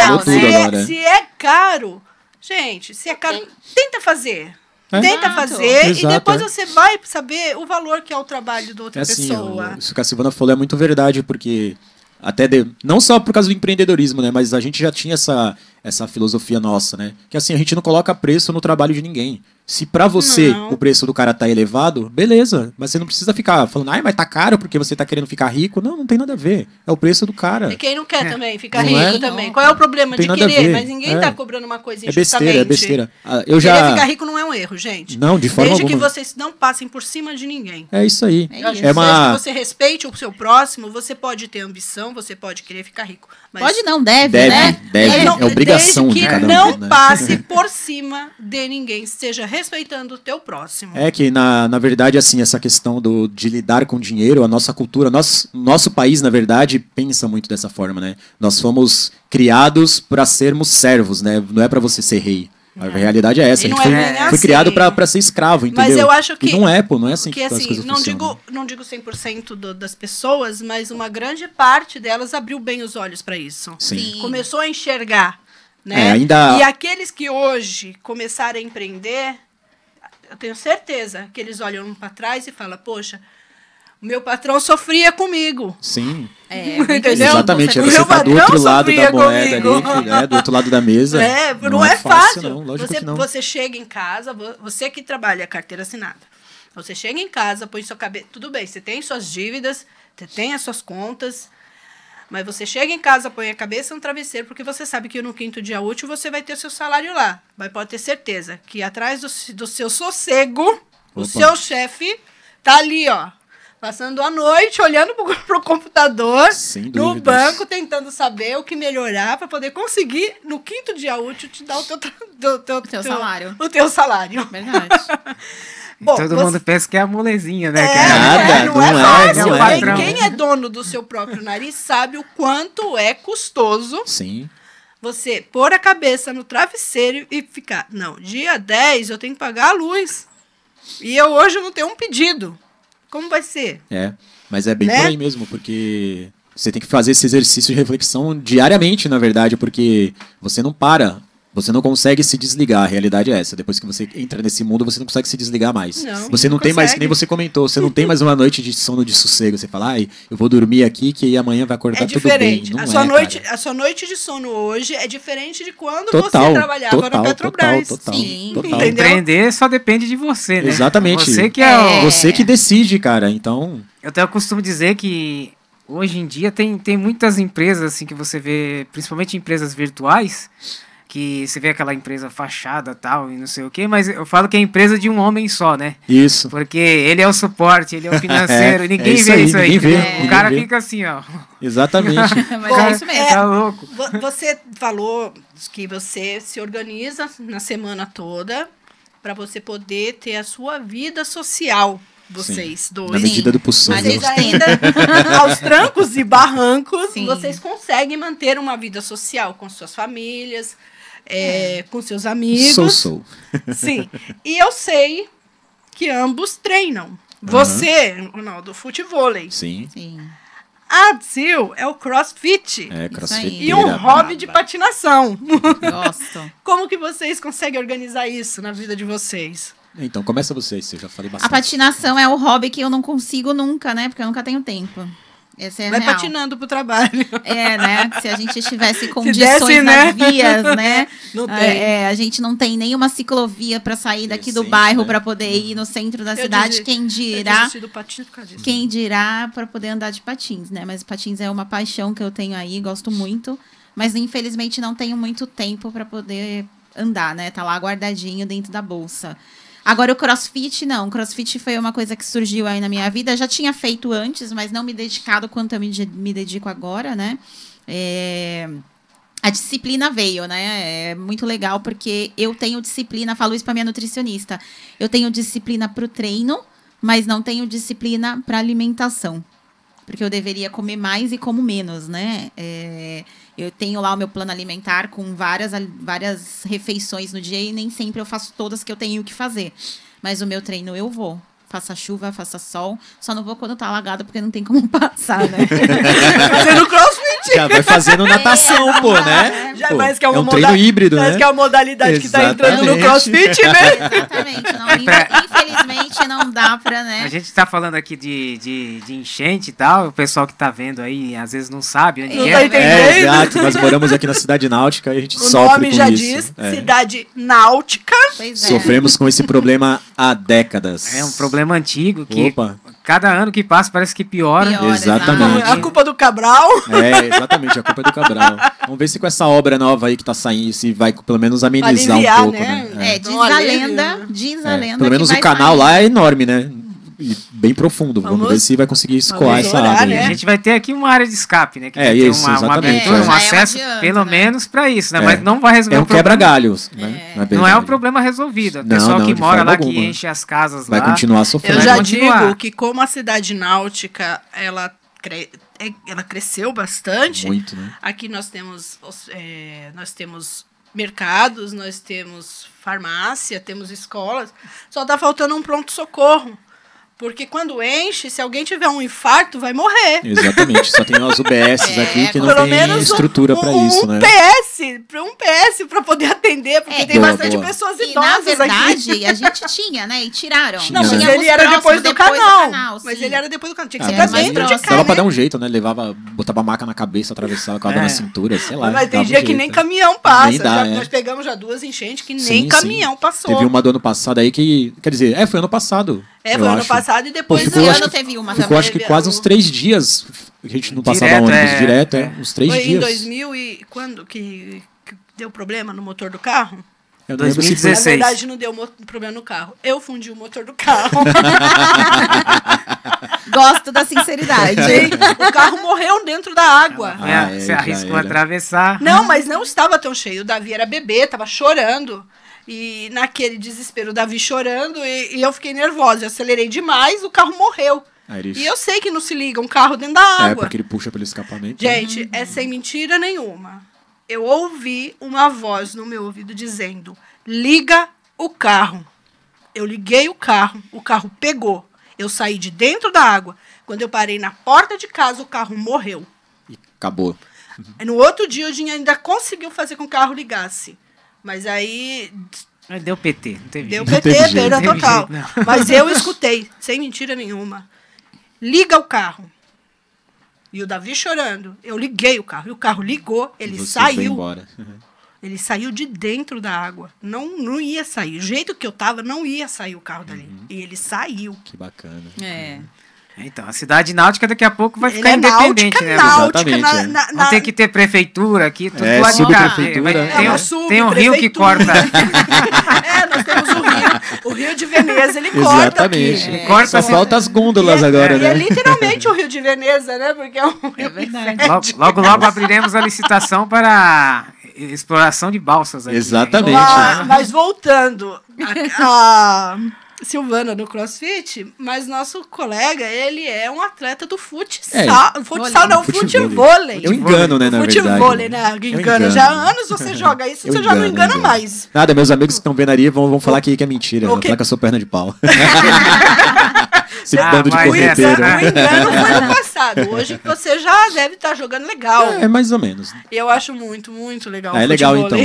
é se, se é caro, gente, se é caro, tenta fazer. É? Tenta fazer Exato, e depois é. você vai saber o valor que é o trabalho da outra é assim, pessoa. O, isso que a Silvana falou é muito verdade, porque até de, não só por causa do empreendedorismo, né, mas a gente já tinha essa essa filosofia nossa, né? Que assim, a gente não coloca preço no trabalho de ninguém. Se para você não. o preço do cara tá elevado, beleza. Mas você não precisa ficar falando, ai, mas tá caro porque você tá querendo ficar rico. Não, não tem nada a ver. É o preço do cara. E quem não quer é. também, ficar não rico é? também. Não. Qual é o problema de querer? Mas ninguém é. tá cobrando uma coisa injustamente. É besteira, é besteira. Ah, eu já... Querer ficar rico não é um erro, gente. Não, de forma Desde alguma. que vocês não passem por cima de ninguém. É isso aí. É, uma... Desde que você respeite o seu próximo, você pode ter ambição, você pode querer ficar rico. Mas... Pode não, deve, deve né? Deve, é, não, é obrigado obrigação desde que de cada não um, né? passe por cima de ninguém, esteja respeitando o teu próximo. É que na, na verdade assim essa questão do, de lidar com dinheiro, a nossa cultura, nosso nosso país na verdade pensa muito dessa forma, né? Nós fomos criados para sermos servos, né? Não é para você ser rei. A é. realidade é essa. a gente é foi, é assim. foi, criado para ser escravo, entendeu? Mas eu acho que. E não é, pô, não é assim que, que assim, as não funcionam. Digo, não digo 100% do, das pessoas, mas uma grande parte delas abriu bem os olhos para isso. Sim. Sim. Começou a enxergar né? É, ainda... E aqueles que hoje começaram a empreender, eu tenho certeza que eles olham para trás e falam, poxa, o meu patrão sofria comigo. Sim. É, entendeu? Exatamente, você está do outro lado da moeda comigo. ali, né? do outro lado da mesa. É, não, não é, é fácil. não. Lógico você, que não. você chega em casa, você que trabalha carteira assinada, você chega em casa, põe sua cabeça... Tudo bem, você tem suas dívidas, você tem as suas contas... Mas você chega em casa, põe a cabeça no travesseiro, porque você sabe que no quinto dia útil você vai ter o seu salário lá. Mas pode ter certeza que atrás do, do seu sossego, Opa. o seu chefe tá ali, ó. Passando a noite olhando pro, pro computador, no banco, tentando saber o que melhorar para poder conseguir, no quinto dia útil, te dar o teu, o teu, teu salário. O teu salário. Verdade. Bom, Todo você... mundo pensa que é a molezinha, né? É, é nada, não, não, é, é, fácil. Não é, não Quem é dono do seu próprio nariz sabe o quanto é custoso. Sim. Você pôr a cabeça no travesseiro e ficar, não, dia 10 eu tenho que pagar a luz. E eu hoje não tenho um pedido. Como vai ser? É, mas é bem né? por aí mesmo, porque você tem que fazer esse exercício de reflexão diariamente, na verdade, porque você não para você não consegue se desligar, a realidade é essa. Depois que você entra nesse mundo, você não consegue se desligar mais. Não, você não, não tem consegue. mais, nem você comentou, você não tem mais uma noite de sono de sossego. Você fala, ai, eu vou dormir aqui que amanhã vai acordar é tudo bem. Não a, sua é, noite, a sua noite de sono hoje é diferente de quando total, você trabalhava total, na Petrobras. Total, total, Sim. Total. Entendeu? Empreender só depende de você, né? Exatamente. Você que, é, é, você que decide, cara. Então. Eu até costumo dizer que hoje em dia tem, tem muitas empresas assim que você vê, principalmente empresas virtuais que você vê aquela empresa fachada tal e não sei o que, mas eu falo que é empresa de um homem só, né? Isso. Porque ele é o suporte, ele é o financeiro, é, ninguém é isso vê aí, isso aí. Vê, O cara vê. fica assim, ó. Exatamente. mas é isso mesmo. Tá louco. Você falou que você se organiza na semana toda para você poder ter a sua vida social vocês Sim, dois. Na medida do possível. Mas ainda, aos trancos e barrancos, Sim. vocês conseguem manter uma vida social com suas famílias, é, é, com seus amigos. Sou, sou. Sim. E eu sei que ambos treinam. Você, uhum. Ronaldo, futevôlei. Sim. Sim. A Zil é o crossfit. É, crossfit. E um hobby de patinação. Gosto. Como que vocês conseguem organizar isso na vida de vocês? Então, começa vocês, eu já falei bastante. A patinação é o hobby que eu não consigo nunca, né? Porque eu nunca tenho tempo. Esse é Vai real. patinando pro trabalho. É, né? Se a gente estivesse condições desse, né? nas vias, né? Não ah, tem. É, a gente não tem nenhuma ciclovia para sair daqui do bairro né? para poder ir no centro da eu cidade. Desisto, quem dirá? Quem dirá para poder andar de patins, né? Mas patins é uma paixão que eu tenho aí, gosto muito. Mas infelizmente não tenho muito tempo para poder andar, né? Tá lá guardadinho dentro da bolsa. Agora o crossfit, não. O crossfit foi uma coisa que surgiu aí na minha vida. Eu já tinha feito antes, mas não me dedicado quanto eu me, me dedico agora, né? É a disciplina veio, né? É muito legal porque eu tenho disciplina, falo isso para minha nutricionista. Eu tenho disciplina para o treino, mas não tenho disciplina para alimentação porque eu deveria comer mais e como menos, né? É, eu tenho lá o meu plano alimentar com várias, várias refeições no dia e nem sempre eu faço todas que eu tenho que fazer. Mas o meu treino eu vou. Faça chuva, faça sol. Só não vou quando tá alagado, porque não tem como passar, né? Fazendo crossfit! Já vai fazendo natação, pô, né? Já pô, mais que é, é um treino híbrido, né? que é a modalidade Exatamente. que tá entrando no crossfit, né? Exatamente. Não, é. infelizmente não dá pra, né? A gente tá falando aqui de, de, de enchente e tal, o pessoal que tá vendo aí às vezes não sabe onde não é. Tá né? entendendo. É, exato. Nós moramos aqui na cidade náutica e a gente o sofre com isso. O nome já diz, é. cidade náutica. Pois é. Sofremos com esse problema há décadas. É um problema antigo que Opa Cada ano que passa parece que piora. piora exatamente. exatamente. A culpa é do Cabral. É, exatamente, a culpa é do Cabral. Vamos ver se com essa obra nova aí que tá saindo, se vai pelo menos amenizar aliviar, um pouco, né? né? É, é diz a lenda, diz a é, lenda. Pelo menos o canal sair. lá é enorme, né? bem profundo. Vamos, vamos ver se vai conseguir escoar essa água área. Né? A gente vai ter aqui uma área de escape, né? Que é, isso, uma, uma abertura, é, um é acesso, adianta, pelo né? menos para isso, né? É. Mas não vai resolver. É um quebra-galhos, né? É. Não, é não é um problema resolvido. O pessoal não, que mora lá, alguma. que enche as casas lá. Vai continuar sofrendo. Eu já digo que como a cidade náutica, ela cre... ela cresceu bastante. Muito, né? Aqui nós temos, nós temos mercados, nós temos farmácia, temos escolas. Só está faltando um pronto-socorro. Porque quando enche, se alguém tiver um infarto, vai morrer. Exatamente. Só tem umas UBSs é, aqui que não tem estrutura um, para isso, um né? PS, para um PS para poder atender, porque é, tem boa, bastante boa. pessoas idosas aqui. Na verdade, aqui. a gente tinha, né? E tiraram. Tinha, não, mas né? ele era depois, depois do canal. Do canal mas ele era depois do canal. Tinha que ah, ser pra dentro próximo. de casa. Dava né? pra dar um jeito, né? Levava, botava a maca na cabeça, atravessava, com a é. na cintura, sei lá. Mas tem dia um que nem caminhão passa. Nem dá, já, é. Nós pegamos já duas enchentes que nem sim, caminhão passou. Teve uma do ano passado aí que, quer dizer, é, foi ano passado é, foi eu ano acho. passado e depois ano teve uma. Eu acho que quase uns três dias a gente não passava direto, ônibus é. direto, é, é. uns três foi dias. Foi em 2000 e quando que, que deu problema no motor do carro? É 2016. Na verdade, não deu problema no carro. Eu fundi o motor do carro. Gosto da sinceridade. É. o carro morreu dentro da água. Ah, é, você arriscou atravessar. Não, mas não estava tão cheio. O Davi era bebê, estava chorando. E naquele desespero, o Davi chorando, e, e eu fiquei nervosa. Eu acelerei demais, o carro morreu. Ah, e eu sei que não se liga um carro dentro da é, água. É, porque ele puxa pelo escapamento. Né? Gente, é sem mentira nenhuma. Eu ouvi uma voz no meu ouvido dizendo: liga o carro. Eu liguei o carro, o carro pegou. Eu saí de dentro da água. Quando eu parei na porta de casa, o carro morreu. E acabou. No outro dia, o Dinho ainda conseguiu fazer com que o carro ligasse. Mas aí. Ah, deu PT, não teve Deu PT, teve perda total. Jeito, Mas eu escutei, sem mentira nenhuma. Liga o carro. E o Davi chorando. Eu liguei o carro. E o carro ligou, ele Você saiu. embora. Ele saiu de dentro da água. Não, não ia sair. O jeito que eu tava, não ia sair o carro dali. Uhum. E ele saiu. Que bacana. É. Então, a cidade náutica daqui a pouco vai ficar é independente, né, náutica, né? Náutica, na, na, é. na... Não tem que ter prefeitura aqui, tudo é, lá subprefeitura, é, tem, é. Um, tem um rio que corta. é, nós temos o rio. O Rio de Veneza, ele Exatamente. corta Exatamente. é, corta, só falta as gôndolas é- agora, é, né? é literalmente o Rio de Veneza, né? Porque é um é rio é logo, logo, logo abriremos a licitação para exploração de balsas. Aqui, Exatamente. Né? Mas, mas voltando... a... a Silvana no CrossFit, mas nosso colega, ele é um atleta do futsal. É, futsal é não, futevôlei. Eu engano, né, na futevôlei, verdade. Futevôlei, né? né engano. Já há anos você joga isso, eu você engano, já não engana mais. Nada, meus amigos que estão vendo ali vão, vão falar que, que é mentira. Okay. Vão falar que eu sou perna de pau. citando ah, de corneteiro. É né? O engano foi no passado. Hoje você já deve estar tá jogando legal. É, mais ou menos. Eu acho muito, muito legal. Ah, é, é legal, então.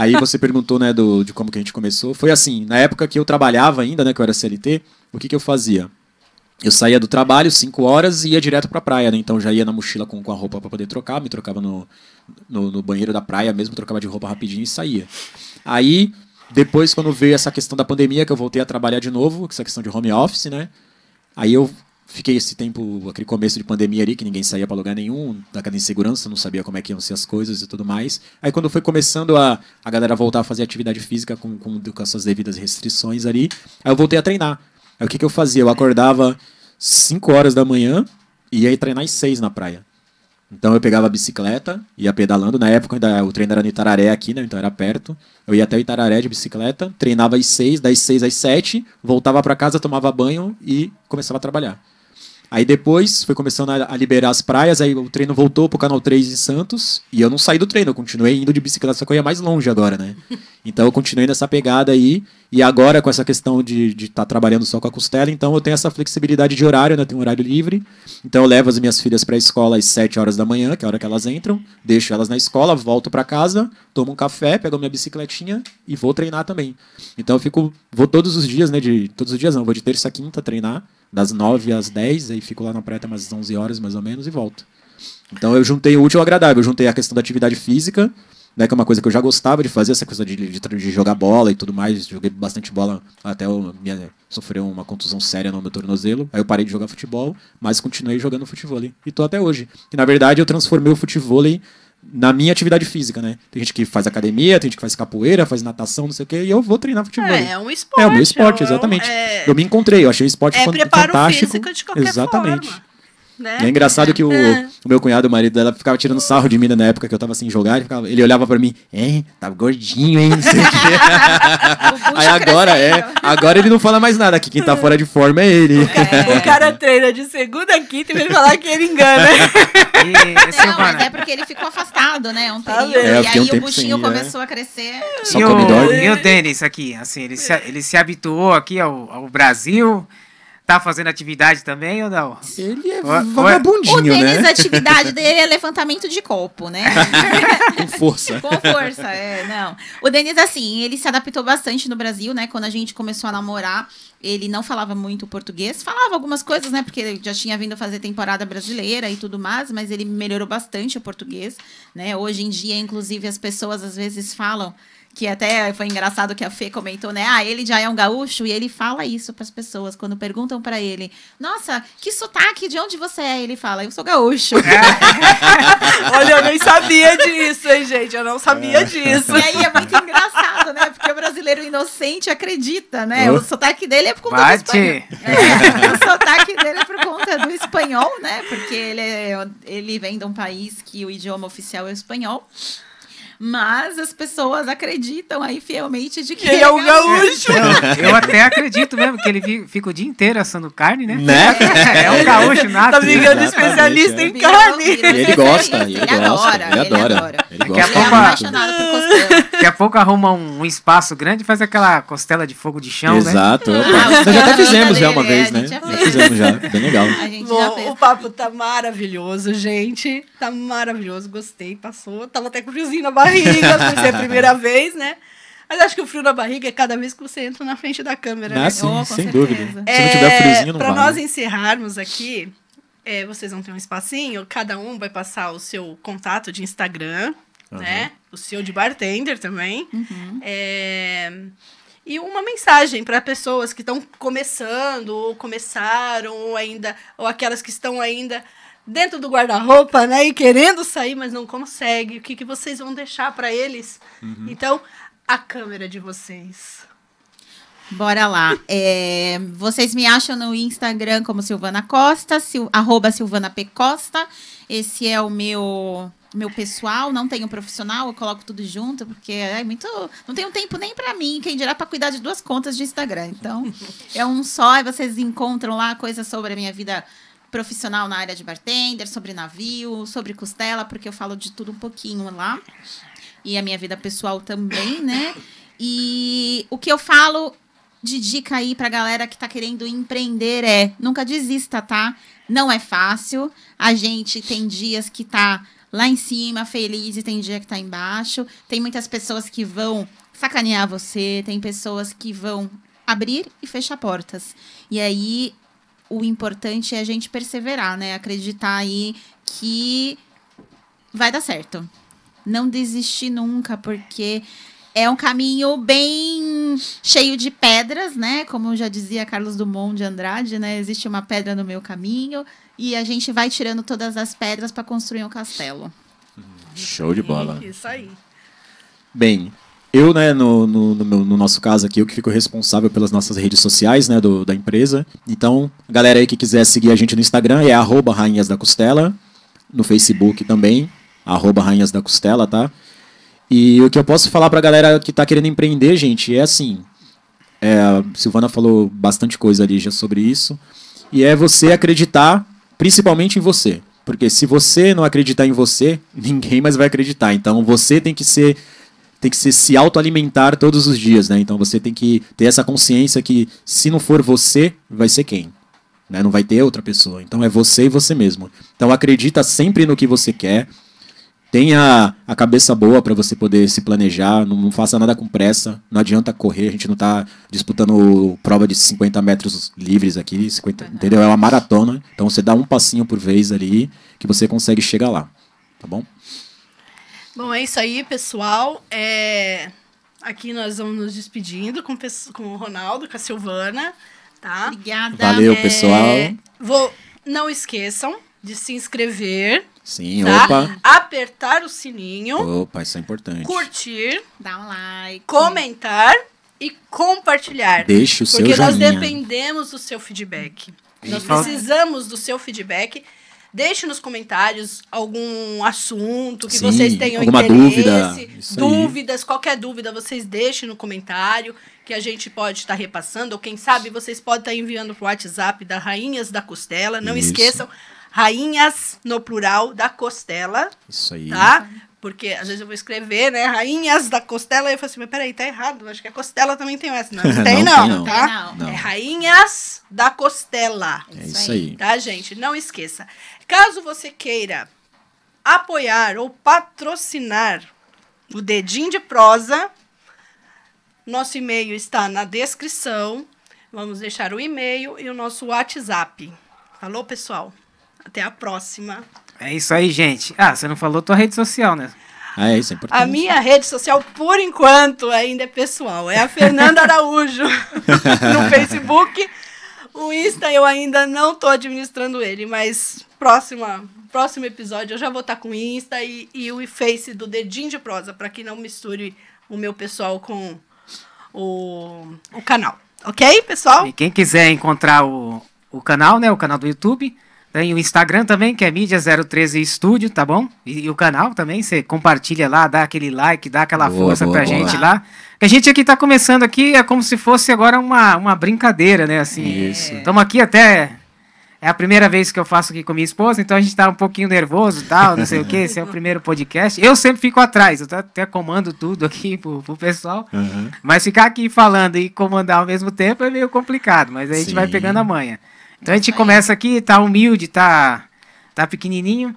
Aí você perguntou, né, do, de como que a gente começou. Foi assim, na época que eu trabalhava ainda, né, que eu era CLT, o que, que eu fazia? Eu saía do trabalho 5 horas e ia direto pra praia, né? Então já ia na mochila com, com a roupa para poder trocar, me trocava no, no, no, banheiro da praia mesmo, trocava de roupa rapidinho e saía. Aí, depois, quando veio essa questão da pandemia, que eu voltei a trabalhar de novo, essa questão de home office, né? Aí eu fiquei esse tempo, aquele começo de pandemia ali, que ninguém saía para lugar nenhum, daquela insegurança, não sabia como é que iam ser as coisas e tudo mais. Aí quando foi começando a, a galera voltar a fazer atividade física com, com, com as suas devidas restrições ali, aí eu voltei a treinar. Aí o que, que eu fazia? Eu acordava 5 horas da manhã e ia treinar às 6 na praia. Então eu pegava a bicicleta, ia pedalando. Na época ainda o treino era no Itararé aqui, né? Então era perto. Eu ia até o Itararé de bicicleta, treinava às seis, das seis às sete, voltava para casa, tomava banho e começava a trabalhar. Aí depois foi começando a, a, liberar as praias, aí o treino voltou pro Canal 3 em Santos, e eu não saí do treino, eu continuei indo de bicicleta, só que eu ia mais longe agora, né? Então eu continuei nessa pegada aí, e agora com essa questão de estar de tá trabalhando só com a costela, então eu tenho essa flexibilidade de horário, né? Eu tenho um horário livre, então eu levo as minhas filhas para a escola às 7 horas da manhã, que é a hora que elas entram, deixo elas na escola, volto para casa, tomo um café, pego minha bicicletinha e vou treinar também. Então eu fico, vou todos os dias, né? De, todos os dias não, vou de terça a quinta treinar, das 9 às 10, aí fico lá na praia até umas 11 horas mais ou menos e volto. Então eu juntei o útil ao agradável, eu juntei a questão da atividade física, né, que é uma coisa que eu já gostava de fazer, essa coisa de, de, de jogar bola e tudo mais, joguei bastante bola até eu minha, sofreu uma contusão séria no meu tornozelo, aí eu parei de jogar futebol, mas continuei jogando futebol e tô até hoje. E na verdade eu transformei o futebol na minha atividade física, né? Tem gente que faz academia, tem gente que faz capoeira, faz natação, não sei o quê, e eu vou treinar futebol. É, é um esporte. É, é o meu esporte, exatamente. É um, é... Eu me encontrei, eu achei o esporte é, fantástico. É preparo físico de qualquer exatamente. forma. Exatamente. Né? E é engraçado que o, ah. o, meu cunhado, o marido dela, ficava tirando sarro de mim na época que eu tava sem jogar. Ele, ficava, ele olhava pra mim, hein, é, tá gordinho, hein, não sei o quê. Aí agora crescendo. é, agora ele não fala mais nada, que quem tá fora de forma é ele. É. o cara treina de segunda a quinta e vem falar que ele engana. E, não, é mas é porque ele ficou afastado, né, é um período. É, e aí um o buchinho começou é. a crescer. Só e, o, e o Denis aqui, assim, ele se, ele se habituou aqui ao, ao Brasil tá fazendo atividade também ou não? Ele é o, né? o Denis, né? a atividade dele é levantamento de copo, né? Com força. Com força, é, não. O Denis, assim, ele se adaptou bastante no Brasil, né? Quando a gente começou a namorar, ele não falava muito português. Falava algumas coisas, né? Porque ele já tinha vindo fazer temporada brasileira e tudo mais, mas ele melhorou bastante o português, né? Hoje em dia, inclusive, as pessoas às vezes falam que até foi engraçado que a Fê comentou, né? Ah, ele já é um gaúcho e ele fala isso para as pessoas quando perguntam para ele: "Nossa, que sotaque, de onde você é?" Ele fala: "Eu sou gaúcho". É. Olha, eu nem sabia disso, hein, gente? Eu não sabia é. disso. E aí é muito engraçado, né? Porque o brasileiro inocente acredita, né? Uh. O sotaque dele é por conta Bate. do espanhol. É, o sotaque dele é por conta do espanhol, né? Porque ele é, ele vem de um país que o idioma oficial é o espanhol. Mas as pessoas acreditam aí fielmente de que ele é o gaúcho. Eu, eu até acredito mesmo que ele fica o dia inteiro assando carne, né? né? É, é gaúcho gaúcho tá nato. Tá né? virando especialista é. em carne. Ele gosta, ele, ele, gosta, adora, ele adora. Ele adora. Daqui a, pouco, é, Daqui a pouco arruma um, um espaço grande e faz aquela costela de fogo de chão, Exato. né? Exato. Ah, nós já até fizemos já uma vez, né? Já fizemos já, bem legal. Bom, o papo tá maravilhoso, gente. Tá maravilhoso, gostei, passou. Tava até com friozinho na barriga, porque é a primeira vez, né? Mas acho que o frio na barriga é cada vez que você entra na frente da câmera. Né? Ah, né? sim, oh, sem certeza. dúvida. É, Se não tiver friozinho, é, não Para vale. nós encerrarmos aqui, é, vocês vão ter um espacinho, cada um vai passar o seu contato de Instagram, uhum. né? O seu de bartender também. Uhum. É, e uma mensagem para pessoas que estão começando, ou começaram, ou ainda, ou aquelas que estão ainda dentro do guarda-roupa, né? E querendo sair, mas não consegue. O que, que vocês vão deixar para eles? Uhum. Então, a câmera de vocês. Bora lá. É, vocês me acham no Instagram como Silvana Costa, sil, arroba Silvana P. Costa. Esse é o meu meu pessoal, não tenho profissional, eu coloco tudo junto, porque é muito. Não tenho tempo nem para mim, quem dirá para cuidar de duas contas de Instagram. Então, é um só, e vocês encontram lá coisas sobre a minha vida profissional na área de bartender, sobre navio, sobre costela, porque eu falo de tudo um pouquinho lá. E a minha vida pessoal também, né? E o que eu falo de dica aí pra galera que tá querendo empreender é: nunca desista, tá? Não é fácil. A gente tem dias que tá lá em cima, feliz, e tem dia que tá embaixo. Tem muitas pessoas que vão sacanear você, tem pessoas que vão abrir e fechar portas. E aí o importante é a gente perseverar, né? Acreditar aí que vai dar certo. Não desistir nunca, porque é um caminho bem cheio de pedras, né? Como já dizia Carlos Dumont de Andrade, né? Existe uma pedra no meu caminho e a gente vai tirando todas as pedras para construir um castelo. Show de bola. Isso aí. Bem, eu, né, no, no, no, no, nosso caso aqui, eu que fico responsável pelas nossas redes sociais, né, do, da empresa. Então, galera aí que quiser seguir a gente no Instagram é arroba Rainhas da Costela. No Facebook também, arroba Rainhas da Costela, tá? E o que eu posso falar para a galera que está querendo empreender, gente, é assim. É, a Silvana falou bastante coisa ali já sobre isso. E é você acreditar principalmente em você. Porque se você não acreditar em você, ninguém mais vai acreditar. Então você tem que ser tem que ser, se autoalimentar todos os dias, né? Então você tem que ter essa consciência que se não for você, vai ser quem? Né? Não vai ter outra pessoa. Então é você e você mesmo. Então acredita sempre no que você quer, Tenha a cabeça boa para você poder se planejar, não, não, faça nada com pressa, não adianta correr, a gente não tá disputando prova de 50 metros livres aqui, 50, entendeu? É uma maratona, então você dá um passinho por vez ali que você consegue chegar lá, tá bom? Bom, é isso aí, pessoal. É... Aqui nós vamos nos despedindo com, com o Ronaldo, com a Silvana, tá? Obrigada. Valeu, é... pessoal. Vou... Não esqueçam de se inscrever Sim, tá? opa. Apertar o sininho. Opa, isso é importante. Curtir. Dar um like. Comentar e compartilhar. Deixa o seu joinha. Porque nós dependemos do seu feedback. Nós precisamos do seu feedback. Deixe nos comentários algum assunto que Sim, vocês tenham alguma interesse. Dúvida, dúvidas, aí. qualquer dúvida, vocês deixem no comentário que a gente pode estar repassando. Ou quem sabe vocês podem estar enviando para o WhatsApp da Rainhas da Costela. Não isso. esqueçam Rainhas no plural da costela. Isso aí. Tá? Porque às vezes eu vou escrever, né? Rainhas da costela, e eu falo assim, mas peraí, tá errado. Acho que a costela também tem essa. Não, não tem, não, não, tá? Não. É rainhas da costela. É isso, aí. aí. Tá, gente? Não esqueça. Caso você queira apoiar ou patrocinar o Dedinho de Prosa, nosso e-mail está na descrição. Vamos deixar o e-mail e o nosso WhatsApp. Alô, pessoal? Até a próxima. É isso aí, gente. Ah, você não falou tua rede social, né? Ah, é isso, é importante. A minha rede social, por enquanto, ainda é pessoal. É a Fernanda Araújo no Facebook. O Insta eu ainda não tô administrando ele, mas próxima, próximo episódio eu já vou estar tá com o Insta e, e o Face do Dedinho de Prosa, para que não misture o meu pessoal com o, o canal. Ok, pessoal? E quem quiser encontrar o, o canal, né? O canal do YouTube, tem o Instagram também, que é mídia 013 Estúdio, tá bom? E, e, o canal também, você compartilha lá, dá aquele like, dá aquela boa, força boa, pra boa. gente lá. a gente aqui tá começando aqui, é como se fosse agora uma, uma brincadeira, né? Assim, Isso. Estamos aqui até é a primeira vez que eu faço aqui com minha esposa, então a gente tá um pouquinho nervoso tal, não sei o que. Esse é o primeiro podcast. Eu sempre fico atrás, eu até comando tudo aqui pro, pro pessoal. Uhum. Mas ficar aqui falando e comandar ao mesmo tempo é meio complicado, mas a gente vai pegando a manha. Então a gente começa aqui, tá humilde, tá, tá pequenininho,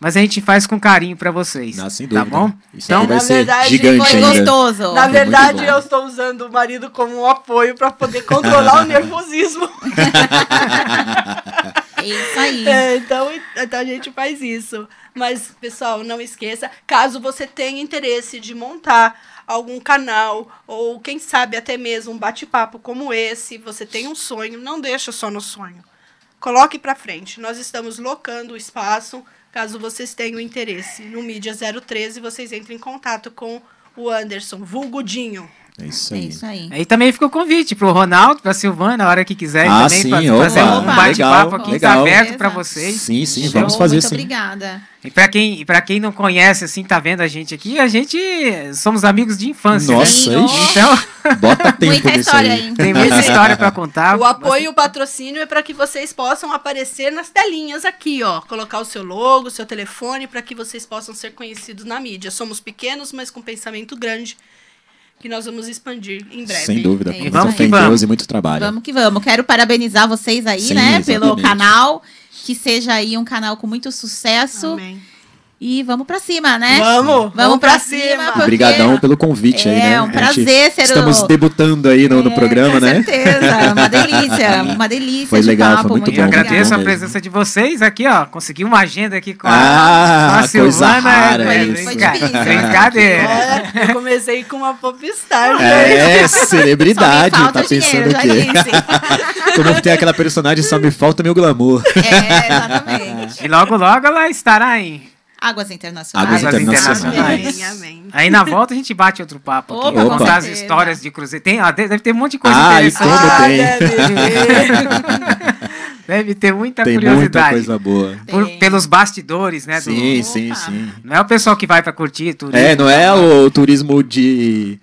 mas a gente faz com carinho para vocês. Não, sem tá dúvida. Tá bom? Isso então, vai na ser verdade, gigante foi gostoso. Na foi verdade, eu estou usando o marido como um apoio para poder controlar o nervosismo. é isso aí. É, então, então a gente faz isso. Mas, pessoal, não esqueça, caso você tenha interesse de montar algum canal ou quem sabe até mesmo um bate-papo como esse, você tem um sonho, não deixa só no sonho. Coloque para frente. Nós estamos locando o espaço, caso vocês tenham interesse. No Mídia 013 vocês entrem em contato com o Anderson, vulgudinho. É isso é aí. É isso aí. aí também fica o convite pro Ronaldo, pra Silvana, na hora que quiser ah, também, sim, pra, opa, fazer um bate-papo aqui, tá legal. tá aberto para vocês. Sim, sim, Show, vamos fazer muito sim. obrigada. E para quem, para quem não conhece, assim, tá vendo a gente aqui, a gente somos amigos de infância. Né? Nossa, né? então. Bota tempo muita história aí. Tem muita história para contar. O apoio e o patrocínio é para que vocês possam aparecer nas telinhas aqui, ó. Colocar o seu logo, o seu telefone, para que vocês possam ser conhecidos na mídia. Somos pequenos, mas com pensamento grande que nós vamos expandir em breve. Sem dúvida. Sim, vamos que vamos. Deus e muito trabalho. Vamos que vamos. Quero parabenizar vocês aí, Sim, né, exatamente. pelo canal. Que seja aí um canal com muito sucesso. Amém. E vamos pra cima, né? Vamos! Vamos, vamos pra, cima! cima Obrigadão pelo convite é, aí, né? É um prazer ser o... Estamos debutando aí no, é, no programa, com né? Com certeza, uma delícia, uma delícia. Foi legal, papo, foi muito, muito bom. Eu agradeço a presença de vocês aqui, ó. Consegui uma agenda aqui com ah, a, a Silvana. Né, rara, foi, isso. foi difícil. Né? Brincadeira. É. eu comecei com uma popstar. É, né? é celebridade, tá pensando dinheiro, aqui. Como tem aquela personagem, só me falta meu glamour. É, exatamente. E logo, logo ela estará em Águas Internacionais. Águas Internacionais. Amém, amém. Aí na volta a gente bate outro papo aqui, Opa, contar as histórias de cruzeiro. Tem, deve ter um monte de coisa ah, interessante. Ah, tem. Deve, deve ter muita tem curiosidade. Muita coisa boa. Por, pelos bastidores, né? Sim, do... sim, sim. Não é o pessoal que vai para curtir turismo. É, não é o turismo de,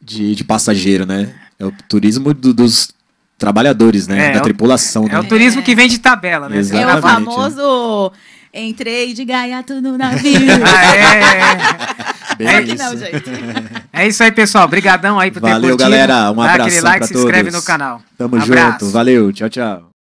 de, de passageiro, né? É o turismo do, dos trabalhadores, né? É, da é tripulação. É, né? é o turismo que é. vem de tabela, né? Exatamente. É o famoso Entrei de gaiato no navio. ah, é. Bem é isso. Não, gente. É isso aí, pessoal. Obrigadão aí por Valeu, ter curtido. Valeu, galera. Um abraço Dá aquele like, pra se inscreve no canal. Tamo abraço. junto. Valeu. Tchau, tchau.